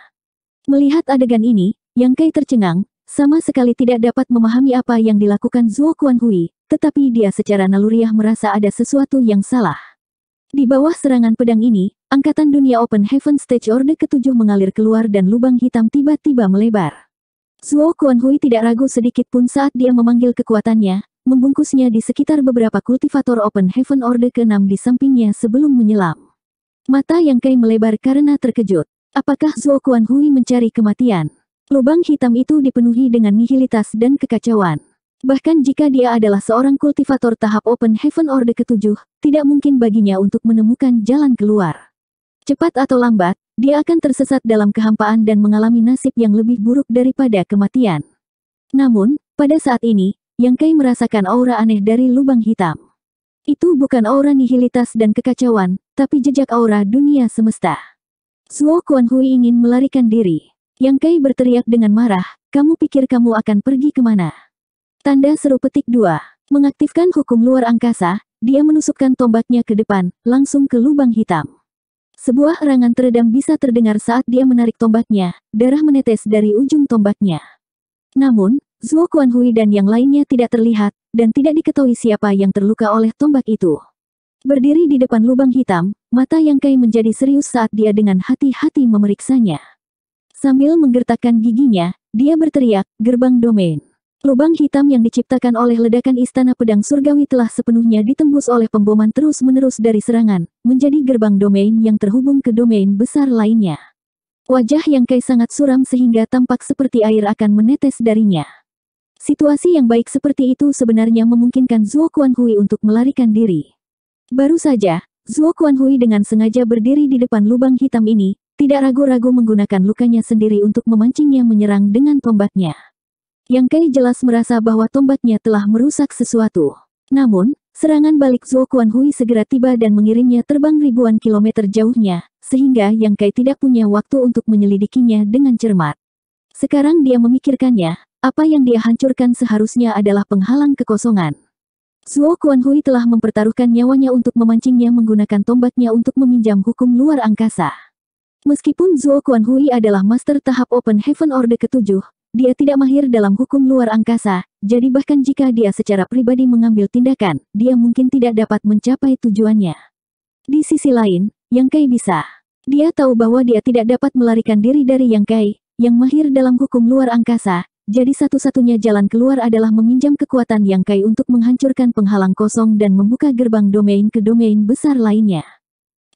Melihat adegan ini, Yang Kai tercengang, sama sekali tidak dapat memahami apa yang dilakukan Zuo Kuan Hui, tetapi dia secara naluriah merasa ada sesuatu yang salah. Di bawah serangan pedang ini, Angkatan Dunia Open Heaven Stage Order ketujuh mengalir keluar dan lubang hitam tiba-tiba melebar. Zuo Kuan Hui tidak ragu sedikit pun saat dia memanggil kekuatannya, membungkusnya di sekitar beberapa kultivator Open Heaven Order ke-6 di sampingnya sebelum menyelam. Mata Yang Kai melebar karena terkejut. Apakah Zuo Kuan Hui mencari kematian? Lubang hitam itu dipenuhi dengan nihilitas dan kekacauan. Bahkan jika dia adalah seorang kultivator tahap Open Heaven Order ketujuh, tidak mungkin baginya untuk menemukan jalan keluar. Cepat atau lambat, dia akan tersesat dalam kehampaan dan mengalami nasib yang lebih buruk daripada kematian. Namun, pada saat ini, Yang Kai merasakan aura aneh dari lubang hitam. Itu bukan aura nihilitas dan kekacauan, tapi jejak aura dunia semesta. Suo Kuan Hui ingin melarikan diri. Yang Kai berteriak dengan marah, kamu pikir kamu akan pergi kemana? Tanda seru petik dua. Mengaktifkan hukum luar angkasa, dia menusukkan tombaknya ke depan, langsung ke lubang hitam. Sebuah erangan teredam bisa terdengar saat dia menarik tombaknya, darah menetes dari ujung tombaknya. Namun, Zhuo Hui dan yang lainnya tidak terlihat, dan tidak diketahui siapa yang terluka oleh tombak itu. Berdiri di depan lubang hitam, mata Yang Kai menjadi serius saat dia dengan hati-hati memeriksanya. Sambil menggertakkan giginya, dia berteriak, gerbang domain. Lubang hitam yang diciptakan oleh ledakan istana pedang surgawi telah sepenuhnya ditembus oleh pemboman terus-menerus dari serangan, menjadi gerbang domain yang terhubung ke domain besar lainnya. Wajah yang Kai sangat suram sehingga tampak seperti air akan menetes darinya. Situasi yang baik seperti itu sebenarnya memungkinkan Zuo Hui untuk melarikan diri. Baru saja, Zuo Hui dengan sengaja berdiri di depan lubang hitam ini, tidak ragu-ragu menggunakan lukanya sendiri untuk memancingnya menyerang dengan tombaknya. Yang Kai jelas merasa bahwa tombaknya telah merusak sesuatu. Namun, serangan balik Zuo Kuan Hui segera tiba dan mengirimnya terbang ribuan kilometer jauhnya, sehingga Yang Kai tidak punya waktu untuk menyelidikinya dengan cermat. Sekarang dia memikirkannya, apa yang dia hancurkan seharusnya adalah penghalang kekosongan. Zuo Kuan Hui telah mempertaruhkan nyawanya untuk memancingnya menggunakan tombaknya untuk meminjam hukum luar angkasa. Meskipun Zuo Kuan Hui adalah master tahap Open Heaven Order ketujuh, dia tidak mahir dalam hukum luar angkasa, jadi bahkan jika dia secara pribadi mengambil tindakan, dia mungkin tidak dapat mencapai tujuannya. Di sisi lain, Yang Kai bisa. Dia tahu bahwa dia tidak dapat melarikan diri dari Yang Kai, yang mahir dalam hukum luar angkasa, jadi satu-satunya jalan keluar adalah meminjam kekuatan Yang Kai untuk menghancurkan penghalang kosong dan membuka gerbang domain ke domain besar lainnya.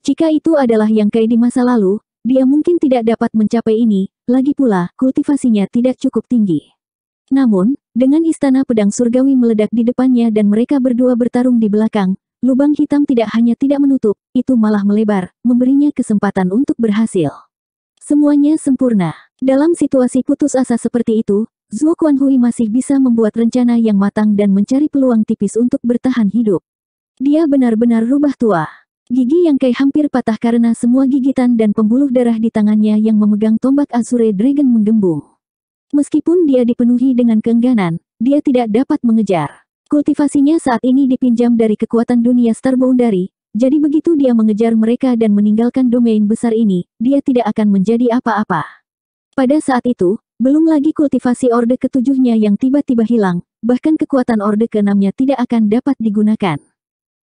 Jika itu adalah Yang Kai di masa lalu, dia mungkin tidak dapat mencapai ini, lagi pula, kultivasinya tidak cukup tinggi. Namun, dengan istana pedang surgawi meledak di depannya dan mereka berdua bertarung di belakang, lubang hitam tidak hanya tidak menutup, itu malah melebar, memberinya kesempatan untuk berhasil. Semuanya sempurna. Dalam situasi putus asa seperti itu, Zhuo Hui masih bisa membuat rencana yang matang dan mencari peluang tipis untuk bertahan hidup. Dia benar-benar rubah tua. Gigi yang kai hampir patah karena semua gigitan dan pembuluh darah di tangannya yang memegang tombak Azure Dragon menggembung. Meskipun dia dipenuhi dengan keengganan, dia tidak dapat mengejar. Kultivasinya saat ini dipinjam dari kekuatan dunia Star Boundary, jadi begitu dia mengejar mereka dan meninggalkan domain besar ini, dia tidak akan menjadi apa-apa. Pada saat itu, belum lagi kultivasi orde ketujuhnya yang tiba-tiba hilang, bahkan kekuatan orde keenamnya tidak akan dapat digunakan.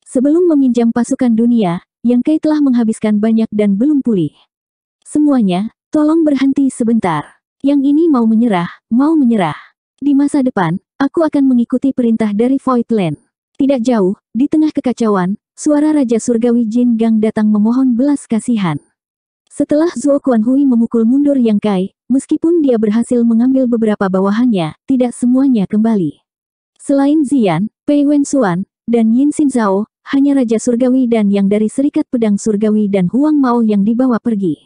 Sebelum meminjam pasukan dunia, yang Kai telah menghabiskan banyak dan belum pulih. Semuanya, tolong berhenti sebentar. Yang ini mau menyerah, mau menyerah. Di masa depan, aku akan mengikuti perintah dari Voidland. Tidak jauh, di tengah kekacauan, suara Raja Surgawi Jin Gang datang memohon belas kasihan. Setelah Zuo Kuan Hui memukul mundur Yang Kai, meskipun dia berhasil mengambil beberapa bawahannya, tidak semuanya kembali. Selain Zian, Pei Wen Xuan, dan Yin Xin Zhao, hanya Raja Surgawi dan yang dari Serikat Pedang Surgawi dan Huang Mao yang dibawa pergi.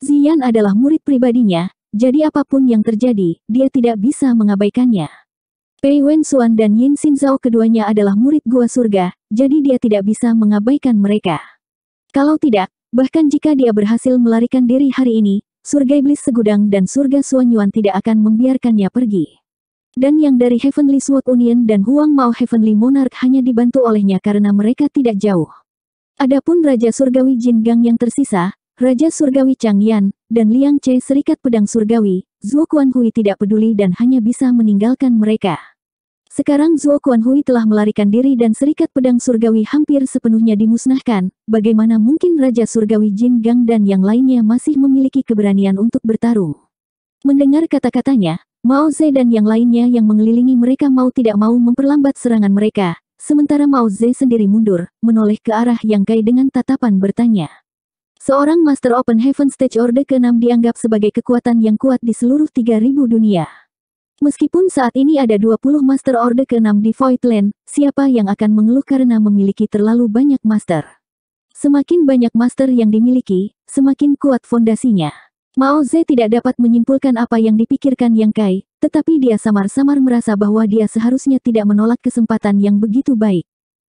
Zian adalah murid pribadinya, jadi apapun yang terjadi, dia tidak bisa mengabaikannya. Pei Wen Xuan dan Yin Xin Zhao keduanya adalah murid gua surga, jadi dia tidak bisa mengabaikan mereka. Kalau tidak, bahkan jika dia berhasil melarikan diri hari ini, surga iblis segudang dan surga Suanyuan Yuan tidak akan membiarkannya pergi. Dan yang dari Heavenly Sword Union dan Huang Mao Heavenly Monarch hanya dibantu olehnya karena mereka tidak jauh. Adapun Raja Surgawi Jin Gang yang tersisa, Raja Surgawi Chang Yan dan Liang Che Serikat Pedang Surgawi, Zuo Kuan Hui tidak peduli dan hanya bisa meninggalkan mereka. Sekarang Zuo Kuan Hui telah melarikan diri dan Serikat Pedang Surgawi hampir sepenuhnya dimusnahkan, bagaimana mungkin Raja Surgawi Jin Gang dan yang lainnya masih memiliki keberanian untuk bertarung. Mendengar kata-katanya, Mao Ze dan yang lainnya yang mengelilingi mereka mau tidak mau memperlambat serangan mereka, sementara Mao Ze sendiri mundur, menoleh ke arah Yang Kai dengan tatapan bertanya. Seorang Master Open Heaven Stage Order ke-6 dianggap sebagai kekuatan yang kuat di seluruh 3000 dunia. Meskipun saat ini ada 20 Master Order ke-6 di Voidland, siapa yang akan mengeluh karena memiliki terlalu banyak Master? Semakin banyak Master yang dimiliki, semakin kuat fondasinya. Mao Ze tidak dapat menyimpulkan apa yang dipikirkan Yang Kai, tetapi dia samar-samar merasa bahwa dia seharusnya tidak menolak kesempatan yang begitu baik.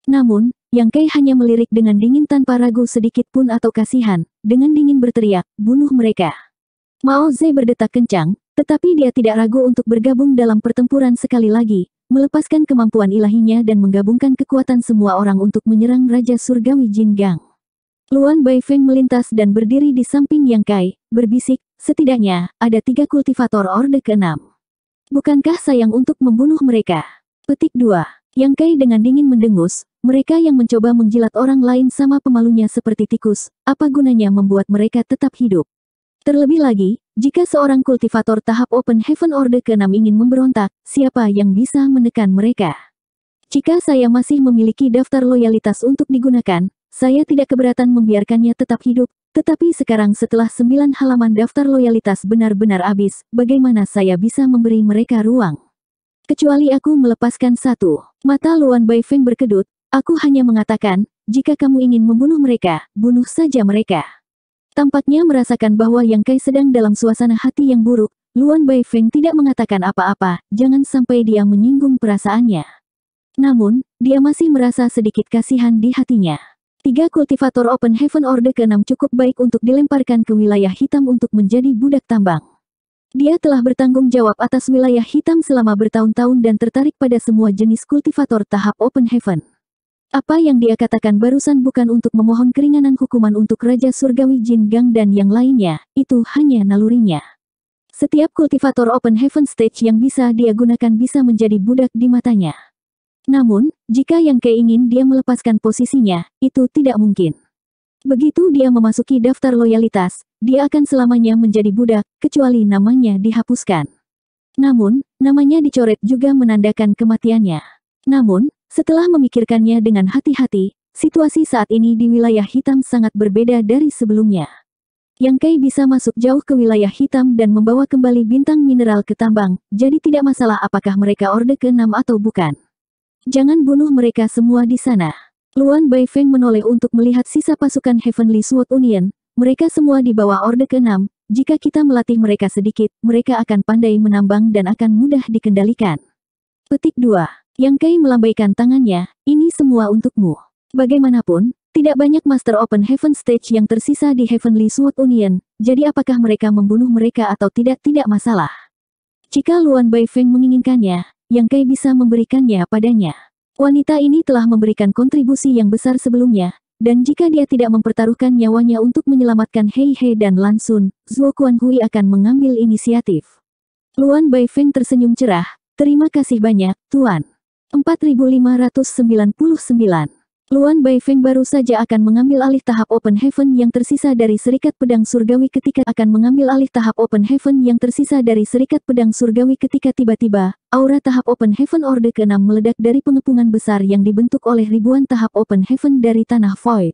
Namun, Yang Kai hanya melirik dengan dingin tanpa ragu sedikit pun atau kasihan, dengan dingin berteriak, bunuh mereka. Mao Ze berdetak kencang, tetapi dia tidak ragu untuk bergabung dalam pertempuran sekali lagi, melepaskan kemampuan ilahinya dan menggabungkan kekuatan semua orang untuk menyerang Raja Surgawi Jin Gang. Luan Bai Feng melintas dan berdiri di samping Yang Kai, berbisik, setidaknya, ada tiga kultivator orde ke-6. Bukankah sayang untuk membunuh mereka? Petik 2. Yang Kai dengan dingin mendengus, mereka yang mencoba menjilat orang lain sama pemalunya seperti tikus, apa gunanya membuat mereka tetap hidup? Terlebih lagi, jika seorang kultivator tahap Open Heaven Order ke-6 ingin memberontak, siapa yang bisa menekan mereka? Jika saya masih memiliki daftar loyalitas untuk digunakan, saya tidak keberatan membiarkannya tetap hidup, tetapi sekarang setelah sembilan halaman daftar loyalitas benar-benar habis, bagaimana saya bisa memberi mereka ruang? Kecuali aku melepaskan satu. Mata Luan Bai Feng berkedut, aku hanya mengatakan, jika kamu ingin membunuh mereka, bunuh saja mereka. Tampaknya merasakan bahwa Yang Kai sedang dalam suasana hati yang buruk, Luan Bai Feng tidak mengatakan apa-apa, jangan sampai dia menyinggung perasaannya. Namun, dia masih merasa sedikit kasihan di hatinya. Tiga kultivator Open Heaven Orde ke-6 cukup baik untuk dilemparkan ke wilayah hitam untuk menjadi budak tambang. Dia telah bertanggung jawab atas wilayah hitam selama bertahun-tahun dan tertarik pada semua jenis kultivator tahap Open Heaven. Apa yang dia katakan barusan bukan untuk memohon keringanan hukuman untuk Raja Surgawi Jin Gang dan yang lainnya, itu hanya nalurinya. Setiap kultivator open heaven stage yang bisa dia gunakan bisa menjadi budak di matanya. Namun, jika yang keingin dia melepaskan posisinya, itu tidak mungkin. Begitu dia memasuki daftar loyalitas, dia akan selamanya menjadi budak, kecuali namanya dihapuskan. Namun, namanya dicoret juga menandakan kematiannya. Namun, setelah memikirkannya dengan hati-hati, situasi saat ini di wilayah hitam sangat berbeda dari sebelumnya. Yang Kei bisa masuk jauh ke wilayah hitam dan membawa kembali bintang mineral ke tambang, jadi tidak masalah apakah mereka orde ke-6 atau bukan. Jangan bunuh mereka semua di sana. Luan Baifeng menoleh untuk melihat sisa pasukan Heavenly Sword Union. Mereka semua di bawah Orde ke-6. Jika kita melatih mereka sedikit, mereka akan pandai menambang dan akan mudah dikendalikan. Petik 2. Yang Kai melambaikan tangannya, ini semua untukmu. Bagaimanapun, tidak banyak Master Open Heaven Stage yang tersisa di Heavenly Sword Union, jadi apakah mereka membunuh mereka atau tidak tidak masalah. Jika Luan Baifeng menginginkannya, yang kai bisa memberikannya padanya. Wanita ini telah memberikan kontribusi yang besar sebelumnya, dan jika dia tidak mempertaruhkan nyawanya untuk menyelamatkan Hei Hei dan Lansun, Zuo Kuan Hui akan mengambil inisiatif. Luan Bai Feng tersenyum cerah, terima kasih banyak, Tuan. 4599 Luan Baifeng baru saja akan mengambil alih tahap Open Heaven yang tersisa dari Serikat Pedang Surgawi ketika akan mengambil alih tahap Open Heaven yang tersisa dari Serikat Pedang Surgawi ketika tiba-tiba, aura tahap Open Heaven Orde ke-6 meledak dari pengepungan besar yang dibentuk oleh ribuan tahap Open Heaven dari Tanah Void.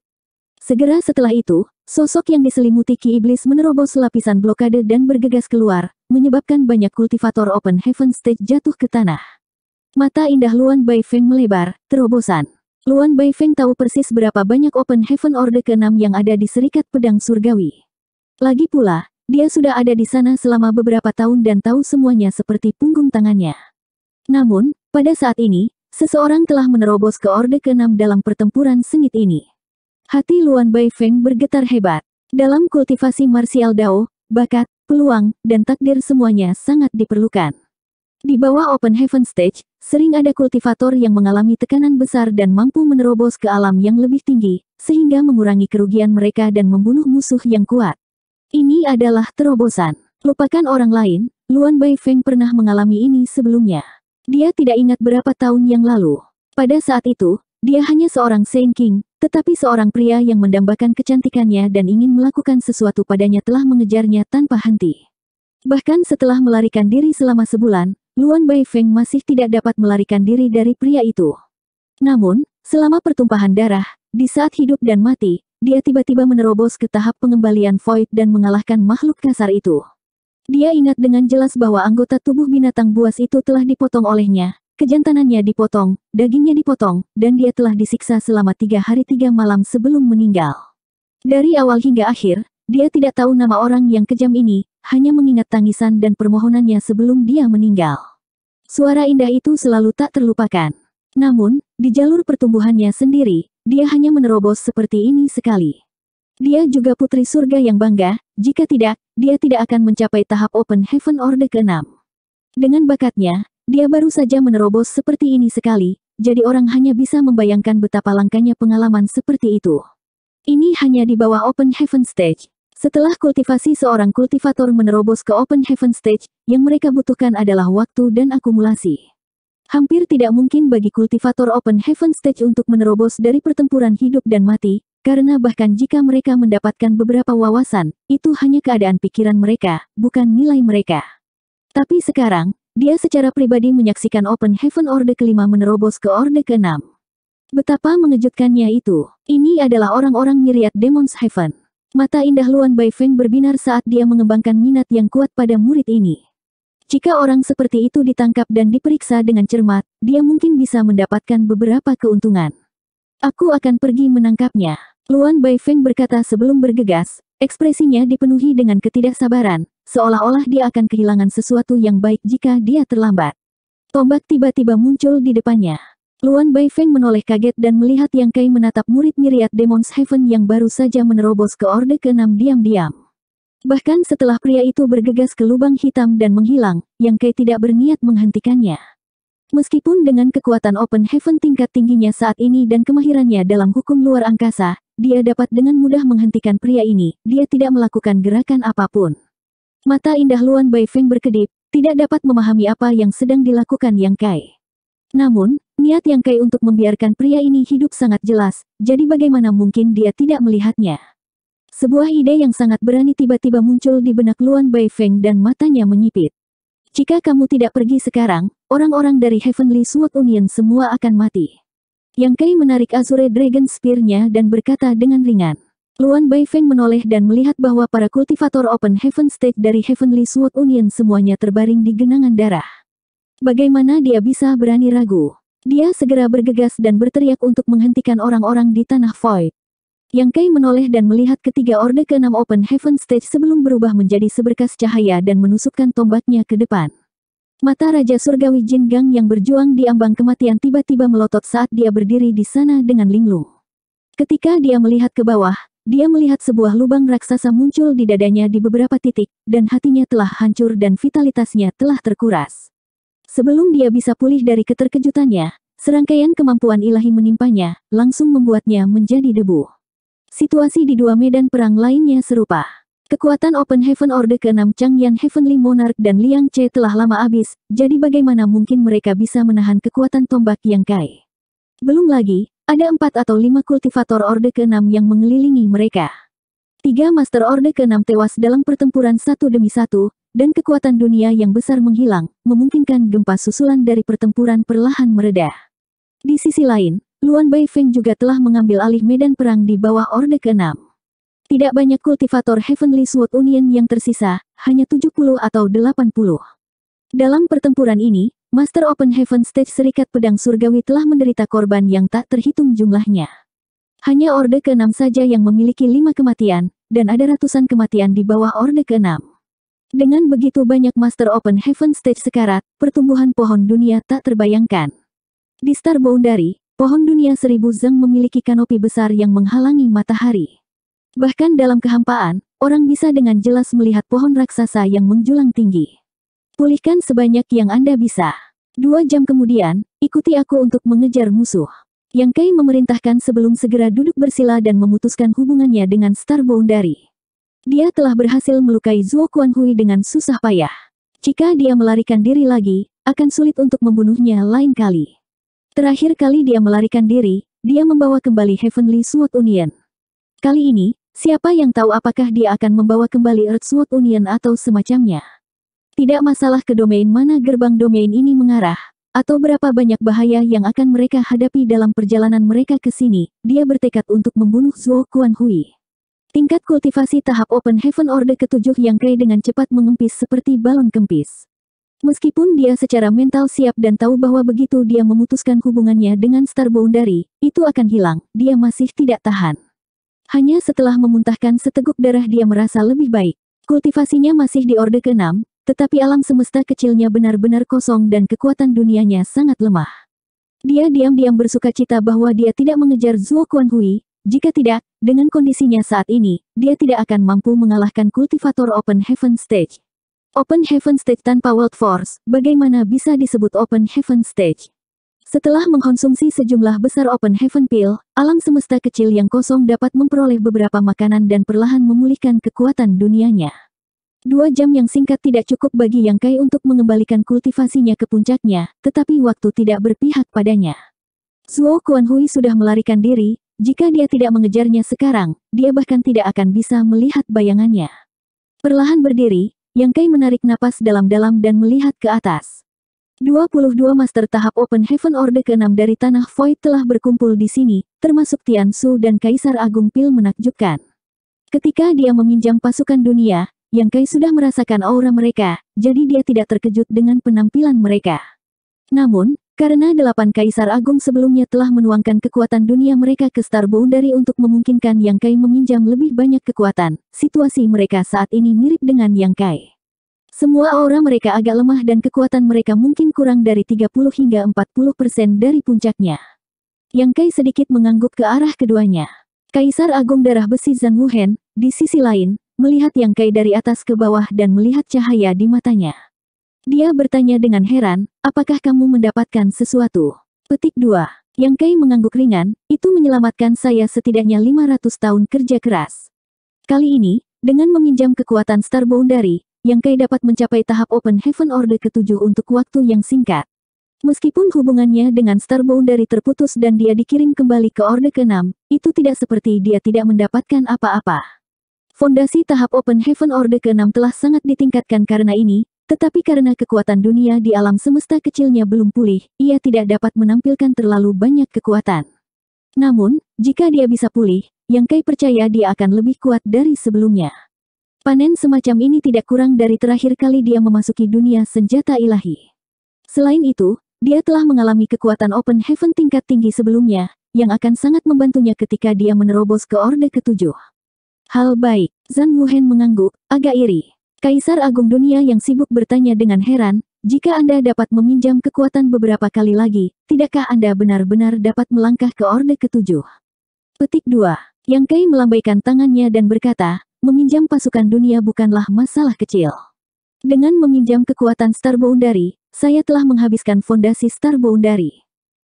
Segera setelah itu, sosok yang diselimuti Ki Iblis menerobos lapisan blokade dan bergegas keluar, menyebabkan banyak kultivator Open Heaven Stage jatuh ke tanah. Mata indah Luan Baifeng melebar, terobosan. Luan Feng tahu persis berapa banyak Open Heaven Order ke-6 yang ada di Serikat Pedang Surgawi. Lagi pula, dia sudah ada di sana selama beberapa tahun dan tahu semuanya seperti punggung tangannya. Namun, pada saat ini, seseorang telah menerobos ke Orde ke-6 dalam pertempuran sengit ini. Hati Luan Feng bergetar hebat. Dalam kultivasi martial dao, bakat, peluang, dan takdir semuanya sangat diperlukan. Di bawah Open Heaven Stage, Sering ada kultivator yang mengalami tekanan besar dan mampu menerobos ke alam yang lebih tinggi, sehingga mengurangi kerugian mereka dan membunuh musuh yang kuat. Ini adalah terobosan. Lupakan orang lain, Luan Bai Feng pernah mengalami ini sebelumnya. Dia tidak ingat berapa tahun yang lalu. Pada saat itu, dia hanya seorang Saint King, tetapi seorang pria yang mendambakan kecantikannya dan ingin melakukan sesuatu padanya telah mengejarnya tanpa henti. Bahkan setelah melarikan diri selama sebulan, Luan Bei Feng masih tidak dapat melarikan diri dari pria itu. Namun, selama pertumpahan darah, di saat hidup dan mati, dia tiba-tiba menerobos ke tahap pengembalian void dan mengalahkan makhluk kasar itu. Dia ingat dengan jelas bahwa anggota tubuh binatang buas itu telah dipotong olehnya, kejantanannya dipotong, dagingnya dipotong, dan dia telah disiksa selama tiga hari tiga malam sebelum meninggal. Dari awal hingga akhir, dia tidak tahu nama orang yang kejam ini, hanya mengingat tangisan dan permohonannya sebelum dia meninggal. Suara indah itu selalu tak terlupakan. Namun, di jalur pertumbuhannya sendiri, dia hanya menerobos seperti ini sekali. Dia juga putri surga yang bangga, jika tidak, dia tidak akan mencapai tahap Open Heaven Order ke-6. Dengan bakatnya, dia baru saja menerobos seperti ini sekali, jadi orang hanya bisa membayangkan betapa langkanya pengalaman seperti itu. Ini hanya di bawah Open Heaven Stage, setelah kultivasi seorang kultivator menerobos ke open heaven stage, yang mereka butuhkan adalah waktu dan akumulasi. Hampir tidak mungkin bagi kultivator open heaven stage untuk menerobos dari pertempuran hidup dan mati, karena bahkan jika mereka mendapatkan beberapa wawasan, itu hanya keadaan pikiran mereka, bukan nilai mereka. Tapi sekarang, dia secara pribadi menyaksikan Open Heaven Orde kelima menerobos ke Orde keenam. Betapa mengejutkannya itu. Ini adalah orang-orang miriat Demons Heaven. Mata indah Luan Baifeng berbinar saat dia mengembangkan minat yang kuat pada murid ini. Jika orang seperti itu ditangkap dan diperiksa dengan cermat, dia mungkin bisa mendapatkan beberapa keuntungan. Aku akan pergi menangkapnya. Luan Baifeng berkata sebelum bergegas, ekspresinya dipenuhi dengan ketidaksabaran, seolah-olah dia akan kehilangan sesuatu yang baik jika dia terlambat. Tombak tiba-tiba muncul di depannya. Luan Baifeng menoleh kaget dan melihat Yang Kai menatap murid miriat Demons Heaven yang baru saja menerobos ke Orde ke-6 diam-diam. Bahkan setelah pria itu bergegas ke lubang hitam dan menghilang, Yang Kai tidak berniat menghentikannya. Meskipun dengan kekuatan Open Heaven tingkat tingginya saat ini dan kemahirannya dalam hukum luar angkasa, dia dapat dengan mudah menghentikan pria ini, dia tidak melakukan gerakan apapun. Mata indah Luan Baifeng berkedip, tidak dapat memahami apa yang sedang dilakukan Yang Kai. Namun, Niat yang Kai untuk membiarkan pria ini hidup sangat jelas, jadi bagaimana mungkin dia tidak melihatnya? Sebuah ide yang sangat berani tiba-tiba muncul di benak Luan Bai Feng dan matanya menyipit. Jika kamu tidak pergi sekarang, orang-orang dari Heavenly Sword Union semua akan mati. Yang Kai menarik Azure Dragon Spear-nya dan berkata dengan ringan. Luan Bai Feng menoleh dan melihat bahwa para kultivator Open Heaven State dari Heavenly Sword Union semuanya terbaring di genangan darah. Bagaimana dia bisa berani ragu? Dia segera bergegas dan berteriak untuk menghentikan orang-orang di tanah void. Yang Kai menoleh dan melihat ketiga orde ke-6 Open Heaven Stage sebelum berubah menjadi seberkas cahaya dan menusukkan tombaknya ke depan. Mata Raja Surgawi Jin Gang yang berjuang di ambang kematian tiba-tiba melotot saat dia berdiri di sana dengan linglung. Ketika dia melihat ke bawah, dia melihat sebuah lubang raksasa muncul di dadanya di beberapa titik, dan hatinya telah hancur dan vitalitasnya telah terkuras. Sebelum dia bisa pulih dari keterkejutannya, serangkaian kemampuan ilahi menimpanya, langsung membuatnya menjadi debu. Situasi di dua medan perang lainnya serupa. Kekuatan Open Heaven Order ke-6 Changyan Heavenly Monarch dan Liang Che telah lama habis, jadi bagaimana mungkin mereka bisa menahan kekuatan tombak yang kai? Belum lagi, ada empat atau lima kultivator Order ke-6 yang mengelilingi mereka. Tiga Master orde ke-6 tewas dalam pertempuran satu demi satu, dan kekuatan dunia yang besar menghilang, memungkinkan gempa susulan dari pertempuran perlahan meredah. Di sisi lain, Luan Bai Feng juga telah mengambil alih medan perang di bawah Orde ke-6. Tidak banyak kultivator Heavenly Sword Union yang tersisa, hanya 70 atau 80. Dalam pertempuran ini, Master Open Heaven Stage Serikat Pedang Surgawi telah menderita korban yang tak terhitung jumlahnya. Hanya Orde ke-6 saja yang memiliki lima kematian, dan ada ratusan kematian di bawah Orde ke-6. Dengan begitu banyak Master Open Heaven Stage sekarat, pertumbuhan pohon dunia tak terbayangkan. Di Star Boundary, pohon dunia seribu zeng memiliki kanopi besar yang menghalangi matahari. Bahkan dalam kehampaan, orang bisa dengan jelas melihat pohon raksasa yang menjulang tinggi. Pulihkan sebanyak yang Anda bisa. Dua jam kemudian, ikuti aku untuk mengejar musuh. Yang Kai memerintahkan sebelum segera duduk bersila dan memutuskan hubungannya dengan Star dari. Dia telah berhasil melukai Zuo Kuanhui dengan susah payah. Jika dia melarikan diri lagi, akan sulit untuk membunuhnya lain kali. Terakhir kali dia melarikan diri, dia membawa kembali Heavenly Sword Union. Kali ini, siapa yang tahu apakah dia akan membawa kembali Earth Sword Union atau semacamnya. Tidak masalah ke domain mana gerbang domain ini mengarah, atau berapa banyak bahaya yang akan mereka hadapi dalam perjalanan mereka ke sini, dia bertekad untuk membunuh Zuo Kuan Hui. Tingkat kultivasi tahap Open Heaven Order ketujuh yang kaya dengan cepat mengempis seperti balon kempis. Meskipun dia secara mental siap dan tahu bahwa begitu dia memutuskan hubungannya dengan Star Boundary, itu akan hilang, dia masih tidak tahan. Hanya setelah memuntahkan seteguk darah dia merasa lebih baik. Kultivasinya masih di orde ke-6, tetapi alam semesta kecilnya benar-benar kosong dan kekuatan dunianya sangat lemah. Dia diam-diam bersuka cita bahwa dia tidak mengejar Zhuo Hui. Jika tidak, dengan kondisinya saat ini, dia tidak akan mampu mengalahkan kultivator Open Heaven Stage. Open Heaven Stage tanpa World Force, bagaimana bisa disebut Open Heaven Stage? Setelah mengkonsumsi sejumlah besar Open Heaven Pill, alam semesta kecil yang kosong dapat memperoleh beberapa makanan dan perlahan memulihkan kekuatan dunianya. Dua jam yang singkat tidak cukup bagi Yang Kai untuk mengembalikan kultivasinya ke puncaknya, tetapi waktu tidak berpihak padanya. Suo Kuanhui sudah melarikan diri, jika dia tidak mengejarnya sekarang, dia bahkan tidak akan bisa melihat bayangannya. Perlahan berdiri, Yang Kai menarik napas dalam-dalam dan melihat ke atas. 22 master tahap Open Heaven Order ke-6 dari Tanah Void telah berkumpul di sini, termasuk Tian Su dan Kaisar Agung Pil menakjubkan. Ketika dia meminjam pasukan dunia, yang Kai sudah merasakan aura mereka, jadi dia tidak terkejut dengan penampilan mereka. Namun, karena delapan kaisar agung sebelumnya telah menuangkan kekuatan dunia mereka ke dari untuk memungkinkan Yang Kai meminjam lebih banyak kekuatan, situasi mereka saat ini mirip dengan Yang Kai. Semua aura mereka agak lemah dan kekuatan mereka mungkin kurang dari 30 hingga 40 persen dari puncaknya. Yang Kai sedikit mengangguk ke arah keduanya. Kaisar Agung Darah Besi Zhang Wuhen, di sisi lain, melihat Yang Kai dari atas ke bawah dan melihat cahaya di matanya. Dia bertanya dengan heran, apakah kamu mendapatkan sesuatu? Petik 2. Yang Kai mengangguk ringan, itu menyelamatkan saya setidaknya 500 tahun kerja keras. Kali ini, dengan meminjam kekuatan Star Boundary, Yang Kai dapat mencapai tahap Open Heaven Order ketujuh untuk waktu yang singkat. Meskipun hubungannya dengan Starbound dari terputus dan dia dikirim kembali ke Orde ke-6, itu tidak seperti dia tidak mendapatkan apa-apa. Fondasi tahap Open Heaven Orde ke-6 telah sangat ditingkatkan karena ini, tetapi karena kekuatan dunia di alam semesta kecilnya belum pulih, ia tidak dapat menampilkan terlalu banyak kekuatan. Namun, jika dia bisa pulih, Yang Kai percaya dia akan lebih kuat dari sebelumnya. Panen semacam ini tidak kurang dari terakhir kali dia memasuki dunia senjata ilahi. Selain itu, dia telah mengalami kekuatan Open Heaven tingkat tinggi sebelumnya, yang akan sangat membantunya ketika dia menerobos ke Orde Ketujuh. Hal baik, Zhang Wuhen mengangguk, agak iri. Kaisar Agung Dunia yang sibuk bertanya dengan heran, jika Anda dapat meminjam kekuatan beberapa kali lagi, tidakkah Anda benar-benar dapat melangkah ke Orde Ketujuh? Petik 2. Yang Kai melambaikan tangannya dan berkata, meminjam pasukan dunia bukanlah masalah kecil. Dengan meminjam kekuatan Starboundary, saya telah menghabiskan fondasi Starboundary.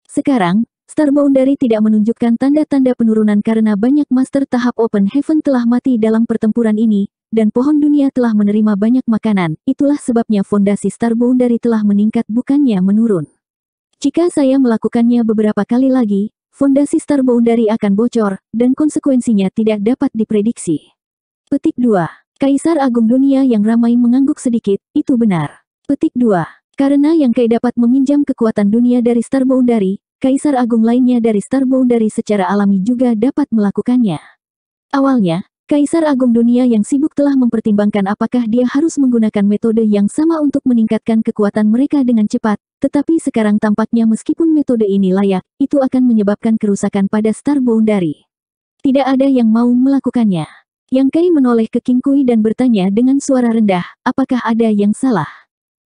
Sekarang, Star Boundary tidak menunjukkan tanda-tanda penurunan karena banyak master tahap Open Heaven telah mati dalam pertempuran ini, dan pohon dunia telah menerima banyak makanan, itulah sebabnya fondasi Star Boundary telah meningkat bukannya menurun. Jika saya melakukannya beberapa kali lagi, fondasi Star Boundary akan bocor, dan konsekuensinya tidak dapat diprediksi. Petik 2. Kaisar Agung Dunia yang ramai mengangguk sedikit, itu benar. Petik 2. Karena yang kaya dapat meminjam kekuatan dunia dari Star Boundary, Kaisar agung lainnya dari Starbong dari secara alami juga dapat melakukannya. Awalnya, Kaisar agung dunia yang sibuk telah mempertimbangkan apakah dia harus menggunakan metode yang sama untuk meningkatkan kekuatan mereka dengan cepat, tetapi sekarang tampaknya meskipun metode ini layak, itu akan menyebabkan kerusakan pada Starbong dari. Tidak ada yang mau melakukannya. Yang Kai menoleh ke King Kui dan bertanya dengan suara rendah, apakah ada yang salah?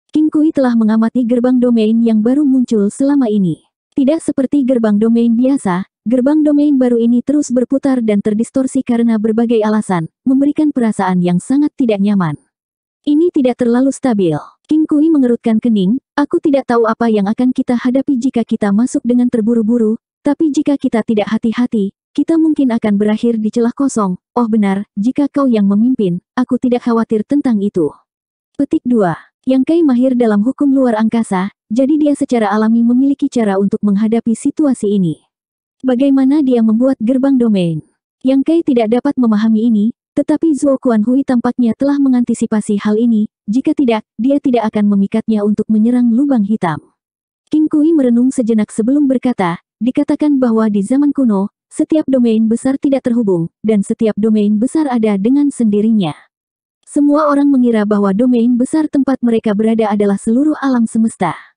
King Kui telah mengamati gerbang domain yang baru muncul selama ini. Tidak seperti gerbang domain biasa, gerbang domain baru ini terus berputar dan terdistorsi karena berbagai alasan, memberikan perasaan yang sangat tidak nyaman. Ini tidak terlalu stabil. King Kui mengerutkan kening, aku tidak tahu apa yang akan kita hadapi jika kita masuk dengan terburu-buru, tapi jika kita tidak hati-hati, kita mungkin akan berakhir di celah kosong. Oh benar, jika kau yang memimpin, aku tidak khawatir tentang itu. Petik 2. Yang Kai mahir dalam hukum luar angkasa, jadi dia secara alami memiliki cara untuk menghadapi situasi ini. Bagaimana dia membuat gerbang domain? Yang Kai tidak dapat memahami ini, tetapi Zuo Kuan Hui tampaknya telah mengantisipasi hal ini, jika tidak, dia tidak akan memikatnya untuk menyerang lubang hitam. King Kui merenung sejenak sebelum berkata, dikatakan bahwa di zaman kuno, setiap domain besar tidak terhubung, dan setiap domain besar ada dengan sendirinya. Semua orang mengira bahwa domain besar tempat mereka berada adalah seluruh alam semesta.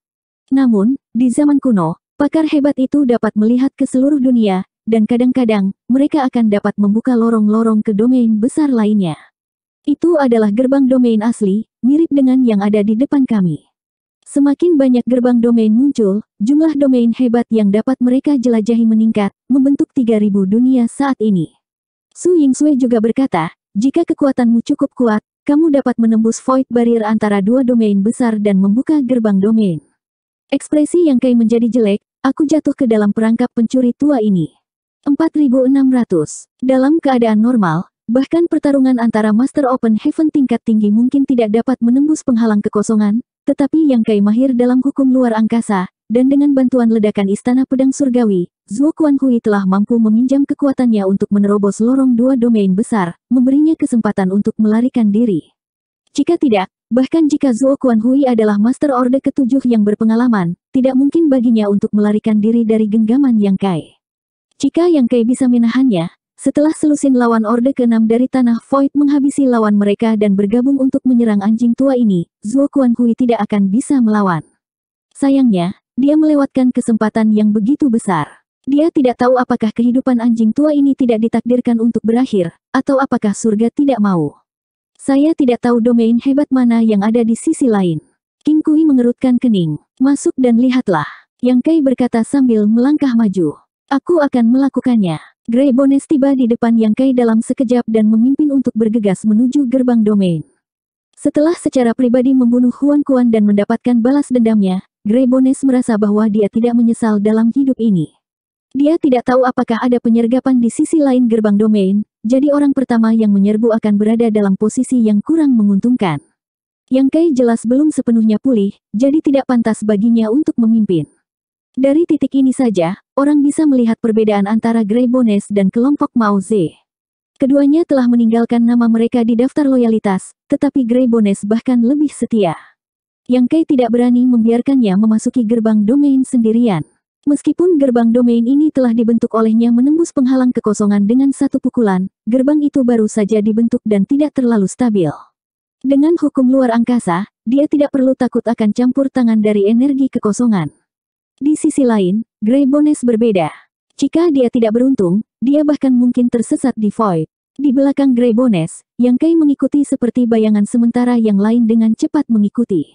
Namun, di zaman kuno, pakar hebat itu dapat melihat ke seluruh dunia, dan kadang-kadang, mereka akan dapat membuka lorong-lorong ke domain besar lainnya. Itu adalah gerbang domain asli, mirip dengan yang ada di depan kami. Semakin banyak gerbang domain muncul, jumlah domain hebat yang dapat mereka jelajahi meningkat, membentuk 3000 dunia saat ini. Su Sui juga berkata, jika kekuatanmu cukup kuat, kamu dapat menembus void barrier antara dua domain besar dan membuka gerbang domain. Ekspresi yang Kai menjadi jelek, aku jatuh ke dalam perangkap pencuri tua ini. 4600. Dalam keadaan normal, bahkan pertarungan antara Master Open Heaven tingkat tinggi mungkin tidak dapat menembus penghalang kekosongan, tetapi yang Kai mahir dalam hukum luar angkasa, dan dengan bantuan ledakan istana pedang surgawi, Zuo Kuan Hui telah mampu meminjam kekuatannya untuk menerobos lorong dua domain besar, memberinya kesempatan untuk melarikan diri. Jika tidak, Bahkan jika Zuo Kuan Hui adalah Master Orde ketujuh yang berpengalaman, tidak mungkin baginya untuk melarikan diri dari genggaman Yang Kai. Jika Yang Kai bisa menahannya, setelah selusin lawan Orde ke-6 dari Tanah Void menghabisi lawan mereka dan bergabung untuk menyerang anjing tua ini, Zuo Kuan Hui tidak akan bisa melawan. Sayangnya, dia melewatkan kesempatan yang begitu besar. Dia tidak tahu apakah kehidupan anjing tua ini tidak ditakdirkan untuk berakhir, atau apakah surga tidak mau. Saya tidak tahu domain hebat mana yang ada di sisi lain. King Kui mengerutkan kening. Masuk dan lihatlah. Yang Kai berkata sambil melangkah maju. Aku akan melakukannya. Grey Bones tiba di depan Yang Kai dalam sekejap dan memimpin untuk bergegas menuju gerbang domain. Setelah secara pribadi membunuh Huan Kuan dan mendapatkan balas dendamnya, Grey Bones merasa bahwa dia tidak menyesal dalam hidup ini. Dia tidak tahu apakah ada penyergapan di sisi lain gerbang domain, jadi orang pertama yang menyerbu akan berada dalam posisi yang kurang menguntungkan. Yang Kai jelas belum sepenuhnya pulih, jadi tidak pantas baginya untuk memimpin. Dari titik ini saja, orang bisa melihat perbedaan antara Grey Bones dan kelompok Mao Keduanya telah meninggalkan nama mereka di daftar loyalitas, tetapi Grey Bones bahkan lebih setia. Yang Kai tidak berani membiarkannya memasuki gerbang domain sendirian. Meskipun gerbang domain ini telah dibentuk olehnya menembus penghalang kekosongan dengan satu pukulan, gerbang itu baru saja dibentuk dan tidak terlalu stabil. Dengan hukum luar angkasa, dia tidak perlu takut akan campur tangan dari energi kekosongan. Di sisi lain, Grey Bones berbeda. Jika dia tidak beruntung, dia bahkan mungkin tersesat di void. Di belakang Grey Bones, Yang Kai mengikuti seperti bayangan sementara yang lain dengan cepat mengikuti.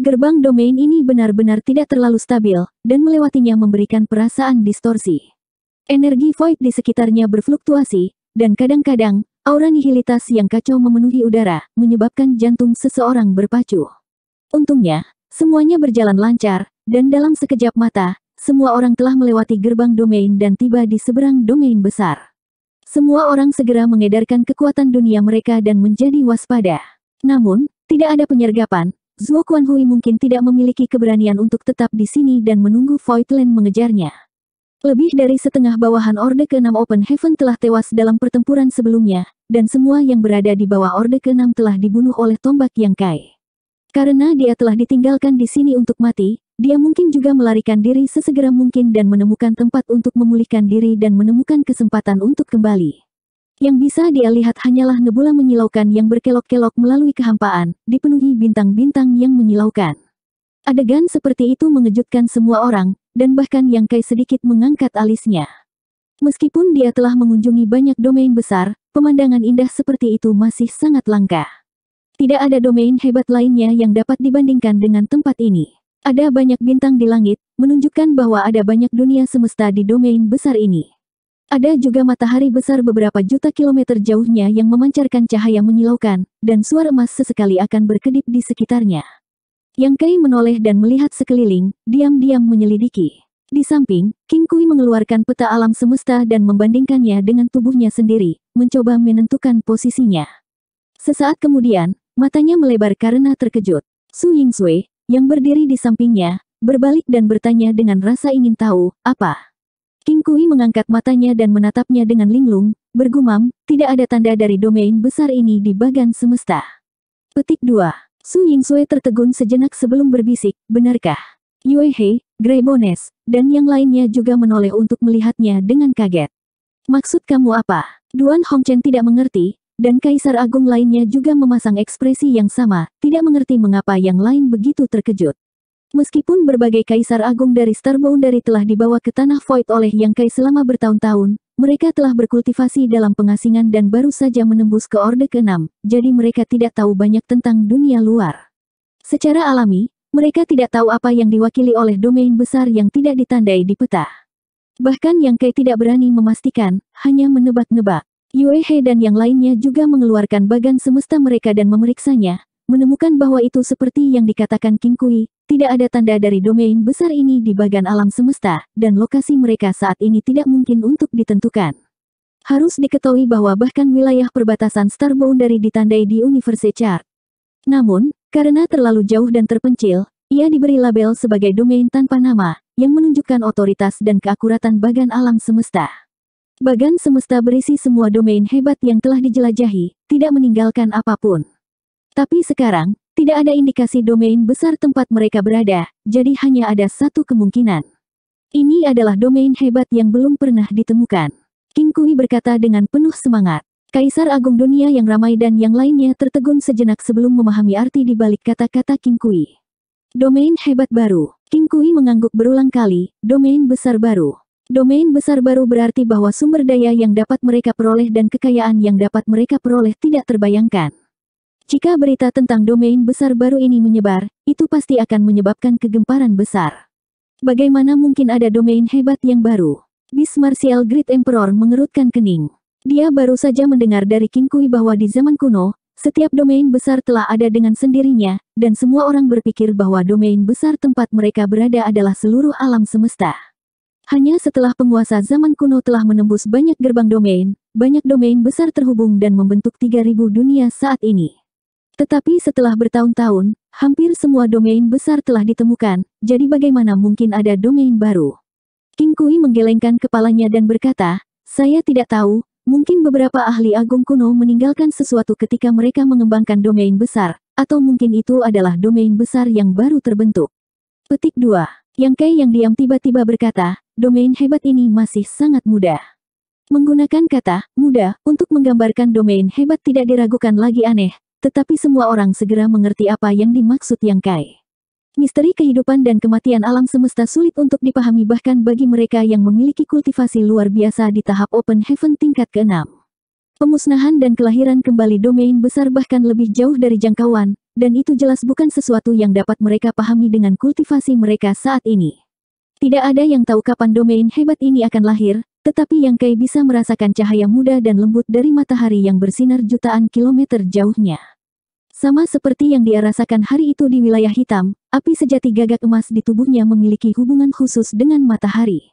Gerbang domain ini benar-benar tidak terlalu stabil, dan melewatinya memberikan perasaan distorsi. Energi void di sekitarnya berfluktuasi, dan kadang-kadang, aura nihilitas yang kacau memenuhi udara, menyebabkan jantung seseorang berpacu. Untungnya, semuanya berjalan lancar, dan dalam sekejap mata, semua orang telah melewati gerbang domain dan tiba di seberang domain besar. Semua orang segera mengedarkan kekuatan dunia mereka dan menjadi waspada. Namun, tidak ada penyergapan, Zhuo Hui mungkin tidak memiliki keberanian untuk tetap di sini dan menunggu Voitlen mengejarnya. Lebih dari setengah bawahan Orde ke-6 Open Heaven telah tewas dalam pertempuran sebelumnya, dan semua yang berada di bawah Orde ke-6 telah dibunuh oleh tombak yang kai. Karena dia telah ditinggalkan di sini untuk mati, dia mungkin juga melarikan diri sesegera mungkin dan menemukan tempat untuk memulihkan diri dan menemukan kesempatan untuk kembali. Yang bisa dia lihat hanyalah nebula menyilaukan yang berkelok-kelok melalui kehampaan, dipenuhi bintang-bintang yang menyilaukan. Adegan seperti itu mengejutkan semua orang, dan bahkan yang Kai sedikit mengangkat alisnya. Meskipun dia telah mengunjungi banyak domain besar, pemandangan indah seperti itu masih sangat langka. Tidak ada domain hebat lainnya yang dapat dibandingkan dengan tempat ini. Ada banyak bintang di langit, menunjukkan bahwa ada banyak dunia semesta di domain besar ini. Ada juga matahari besar beberapa juta kilometer jauhnya yang memancarkan cahaya menyilaukan, dan suara emas sesekali akan berkedip di sekitarnya. Yang Kai menoleh dan melihat sekeliling, diam-diam menyelidiki. Di samping, King Kui mengeluarkan peta alam semesta dan membandingkannya dengan tubuhnya sendiri, mencoba menentukan posisinya. Sesaat kemudian, matanya melebar karena terkejut. Su Ying Sui, yang berdiri di sampingnya, berbalik dan bertanya dengan rasa ingin tahu, apa? King Kui mengangkat matanya dan menatapnya dengan linglung, bergumam, tidak ada tanda dari domain besar ini di bagan semesta. Petik 2. Su Ying Sui tertegun sejenak sebelum berbisik, benarkah? Yue He, Grey Bones, dan yang lainnya juga menoleh untuk melihatnya dengan kaget. Maksud kamu apa? Duan Hongchen tidak mengerti, dan Kaisar Agung lainnya juga memasang ekspresi yang sama, tidak mengerti mengapa yang lain begitu terkejut. Meskipun berbagai kaisar agung dari Starboundary telah dibawa ke tanah Void oleh Yang Kai selama bertahun-tahun, mereka telah berkultivasi dalam pengasingan dan baru saja menembus ke Orde ke-6, jadi mereka tidak tahu banyak tentang dunia luar. Secara alami, mereka tidak tahu apa yang diwakili oleh domain besar yang tidak ditandai di peta. Bahkan Yang Kai tidak berani memastikan, hanya menebak-nebak. Yuehe dan yang lainnya juga mengeluarkan bagan semesta mereka dan memeriksanya, menemukan bahwa itu seperti yang dikatakan King Kui, tidak ada tanda dari domain besar ini di bagian alam semesta, dan lokasi mereka saat ini tidak mungkin untuk ditentukan. Harus diketahui bahwa bahkan wilayah perbatasan Boundary ditandai di Universe Chart. Namun, karena terlalu jauh dan terpencil, ia diberi label sebagai domain tanpa nama, yang menunjukkan otoritas dan keakuratan bagan alam semesta. Bagan semesta berisi semua domain hebat yang telah dijelajahi, tidak meninggalkan apapun. Tapi sekarang, tidak ada indikasi domain besar tempat mereka berada, jadi hanya ada satu kemungkinan. Ini adalah domain hebat yang belum pernah ditemukan. King Kui berkata dengan penuh semangat. Kaisar Agung Dunia yang ramai dan yang lainnya tertegun sejenak sebelum memahami arti di balik kata-kata King Kui. Domain hebat baru. King Kui mengangguk berulang kali, domain besar baru. Domain besar baru berarti bahwa sumber daya yang dapat mereka peroleh dan kekayaan yang dapat mereka peroleh tidak terbayangkan. Jika berita tentang domain besar baru ini menyebar, itu pasti akan menyebabkan kegemparan besar. Bagaimana mungkin ada domain hebat yang baru? Bis Martial Great Emperor mengerutkan kening. Dia baru saja mendengar dari King Kui bahwa di zaman kuno, setiap domain besar telah ada dengan sendirinya, dan semua orang berpikir bahwa domain besar tempat mereka berada adalah seluruh alam semesta. Hanya setelah penguasa zaman kuno telah menembus banyak gerbang domain, banyak domain besar terhubung dan membentuk 3000 dunia saat ini. Tetapi setelah bertahun-tahun, hampir semua domain besar telah ditemukan, jadi bagaimana mungkin ada domain baru? King Kui menggelengkan kepalanya dan berkata, saya tidak tahu, mungkin beberapa ahli agung kuno meninggalkan sesuatu ketika mereka mengembangkan domain besar, atau mungkin itu adalah domain besar yang baru terbentuk. Petik 2. Yang Kai yang diam tiba-tiba berkata, domain hebat ini masih sangat mudah. Menggunakan kata, mudah, untuk menggambarkan domain hebat tidak diragukan lagi aneh, tetapi semua orang segera mengerti apa yang dimaksud Yang Kai. Misteri kehidupan dan kematian alam semesta sulit untuk dipahami bahkan bagi mereka yang memiliki kultivasi luar biasa di tahap Open Heaven tingkat ke-6. Pemusnahan dan kelahiran kembali domain besar bahkan lebih jauh dari jangkauan, dan itu jelas bukan sesuatu yang dapat mereka pahami dengan kultivasi mereka saat ini. Tidak ada yang tahu kapan domain hebat ini akan lahir, tetapi Yang Kai bisa merasakan cahaya muda dan lembut dari matahari yang bersinar jutaan kilometer jauhnya. Sama seperti yang dia rasakan hari itu di wilayah hitam, api sejati gagak emas di tubuhnya memiliki hubungan khusus dengan matahari.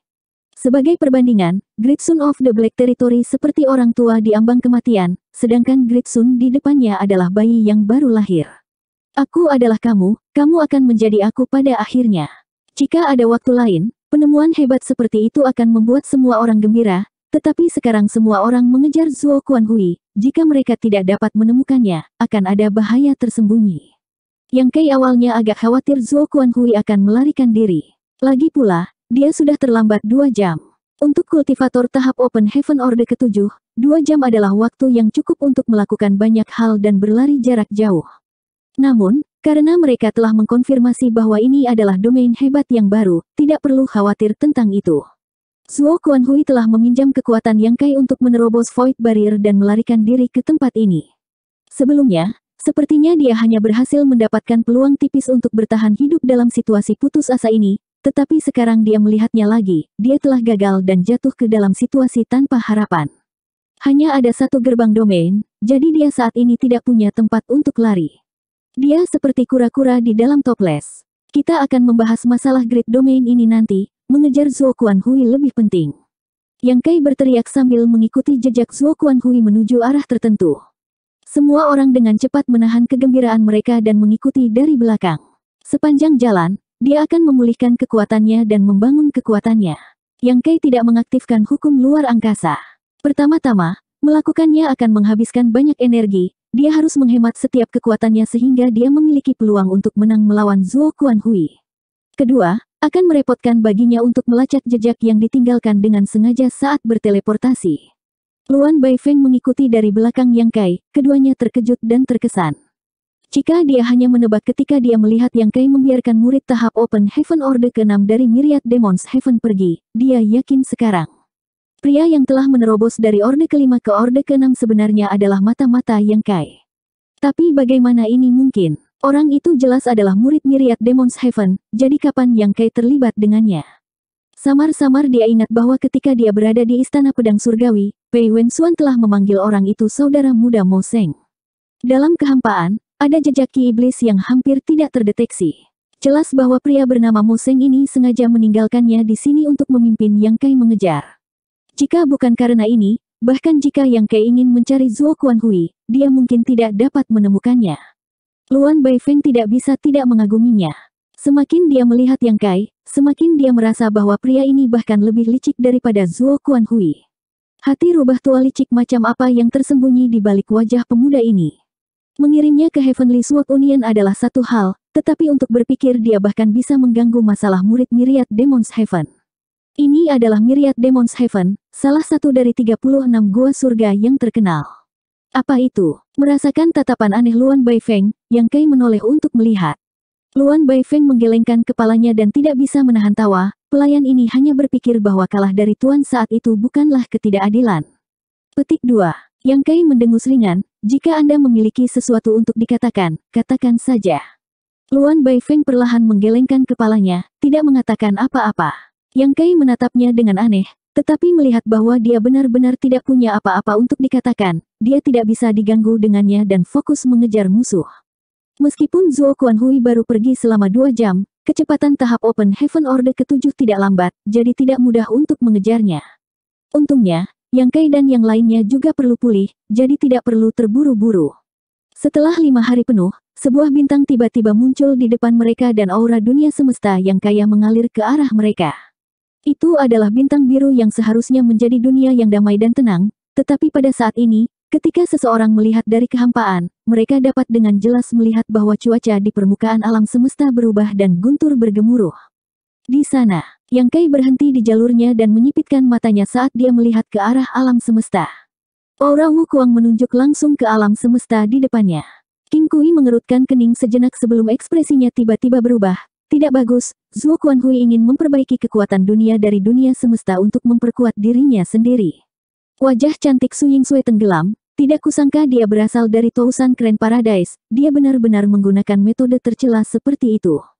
Sebagai perbandingan, Gritsun of the Black Territory seperti orang tua di ambang kematian, sedangkan Gritsun di depannya adalah bayi yang baru lahir. Aku adalah kamu, kamu akan menjadi aku pada akhirnya. Jika ada waktu lain, penemuan hebat seperti itu akan membuat semua orang gembira, tetapi sekarang semua orang mengejar Zuo Kuanhui. Hui, jika mereka tidak dapat menemukannya, akan ada bahaya tersembunyi. Yang Kai awalnya agak khawatir Zuo Kuanhui Hui akan melarikan diri. Lagi pula, dia sudah terlambat dua jam. Untuk kultivator tahap Open Heaven Order ketujuh, dua jam adalah waktu yang cukup untuk melakukan banyak hal dan berlari jarak jauh. Namun, karena mereka telah mengkonfirmasi bahwa ini adalah domain hebat yang baru, tidak perlu khawatir tentang itu. Suo Kuan Hui telah meminjam kekuatan Yang Kai untuk menerobos Void Barrier dan melarikan diri ke tempat ini. Sebelumnya, sepertinya dia hanya berhasil mendapatkan peluang tipis untuk bertahan hidup dalam situasi putus asa ini, tetapi sekarang dia melihatnya lagi, dia telah gagal dan jatuh ke dalam situasi tanpa harapan. Hanya ada satu gerbang domain, jadi dia saat ini tidak punya tempat untuk lari. Dia seperti kura-kura di dalam toples. Kita akan membahas masalah grid domain ini nanti, Mengejar Zuo Kuan Hui lebih penting. Yang Kai berteriak sambil mengikuti jejak Zuo Kuan Hui menuju arah tertentu. Semua orang dengan cepat menahan kegembiraan mereka dan mengikuti dari belakang. Sepanjang jalan, dia akan memulihkan kekuatannya dan membangun kekuatannya. Yang Kai tidak mengaktifkan hukum luar angkasa. Pertama-tama, melakukannya akan menghabiskan banyak energi, dia harus menghemat setiap kekuatannya sehingga dia memiliki peluang untuk menang melawan Zuo Kuan Hui. Kedua, akan merepotkan baginya untuk melacak jejak yang ditinggalkan dengan sengaja saat berteleportasi. Luan Baifeng mengikuti dari belakang Yang Kai, keduanya terkejut dan terkesan. Jika dia hanya menebak ketika dia melihat Yang Kai membiarkan murid tahap Open Heaven Order ke-6 dari Myriad Demons Heaven pergi, dia yakin sekarang. Pria yang telah menerobos dari Orde ke kelima ke Orde keenam sebenarnya adalah mata-mata Yang Kai. Tapi bagaimana ini mungkin? Orang itu jelas adalah murid miriat Demons Heaven, jadi kapan yang Kai terlibat dengannya? Samar-samar dia ingat bahwa ketika dia berada di Istana Pedang Surgawi, Pei Wensuan telah memanggil orang itu saudara muda Mo Seng. Dalam kehampaan, ada jejak ki iblis yang hampir tidak terdeteksi. Jelas bahwa pria bernama Mo Seng ini sengaja meninggalkannya di sini untuk memimpin Yang Kai mengejar. Jika bukan karena ini, bahkan jika Yang Kai ingin mencari Zuo Kuan Hui, dia mungkin tidak dapat menemukannya. Luan Bai Feng tidak bisa tidak mengaguminya. Semakin dia melihat Yang Kai, semakin dia merasa bahwa pria ini bahkan lebih licik daripada Zuo Kuan Hui. Hati rubah tua licik macam apa yang tersembunyi di balik wajah pemuda ini. Mengirimnya ke Heavenly Sword Union adalah satu hal, tetapi untuk berpikir dia bahkan bisa mengganggu masalah murid Myriad Demons Heaven. Ini adalah Myriad Demons Heaven, salah satu dari 36 gua surga yang terkenal. Apa itu? Merasakan tatapan aneh Luan Baifeng, yang Kai menoleh untuk melihat. Luan Baifeng menggelengkan kepalanya dan tidak bisa menahan tawa, pelayan ini hanya berpikir bahwa kalah dari tuan saat itu bukanlah ketidakadilan. Petik 2. Yang Kai mendengus ringan, jika Anda memiliki sesuatu untuk dikatakan, katakan saja. Luan Baifeng perlahan menggelengkan kepalanya, tidak mengatakan apa-apa. Yang Kai menatapnya dengan aneh, tetapi melihat bahwa dia benar-benar tidak punya apa-apa untuk dikatakan, dia tidak bisa diganggu dengannya dan fokus mengejar musuh. Meskipun Kuan Hui baru pergi selama dua jam, kecepatan tahap Open Heaven Order ketujuh tidak lambat, jadi tidak mudah untuk mengejarnya. Untungnya, Yang Kai dan yang lainnya juga perlu pulih, jadi tidak perlu terburu-buru. Setelah lima hari penuh, sebuah bintang tiba-tiba muncul di depan mereka dan aura dunia semesta yang kaya mengalir ke arah mereka. Itu adalah bintang biru yang seharusnya menjadi dunia yang damai dan tenang, tetapi pada saat ini, ketika seseorang melihat dari kehampaan, mereka dapat dengan jelas melihat bahwa cuaca di permukaan alam semesta berubah dan guntur bergemuruh. Di sana, Yang Kai berhenti di jalurnya dan menyipitkan matanya saat dia melihat ke arah alam semesta. Aura Wukuang menunjuk langsung ke alam semesta di depannya. King Kui mengerutkan kening sejenak sebelum ekspresinya tiba-tiba berubah, tidak bagus, Zhuo Hui ingin memperbaiki kekuatan dunia dari dunia semesta untuk memperkuat dirinya sendiri. Wajah cantik Su Sui tenggelam, tidak kusangka dia berasal dari Tousan Keren Paradise, dia benar-benar menggunakan metode tercela seperti itu.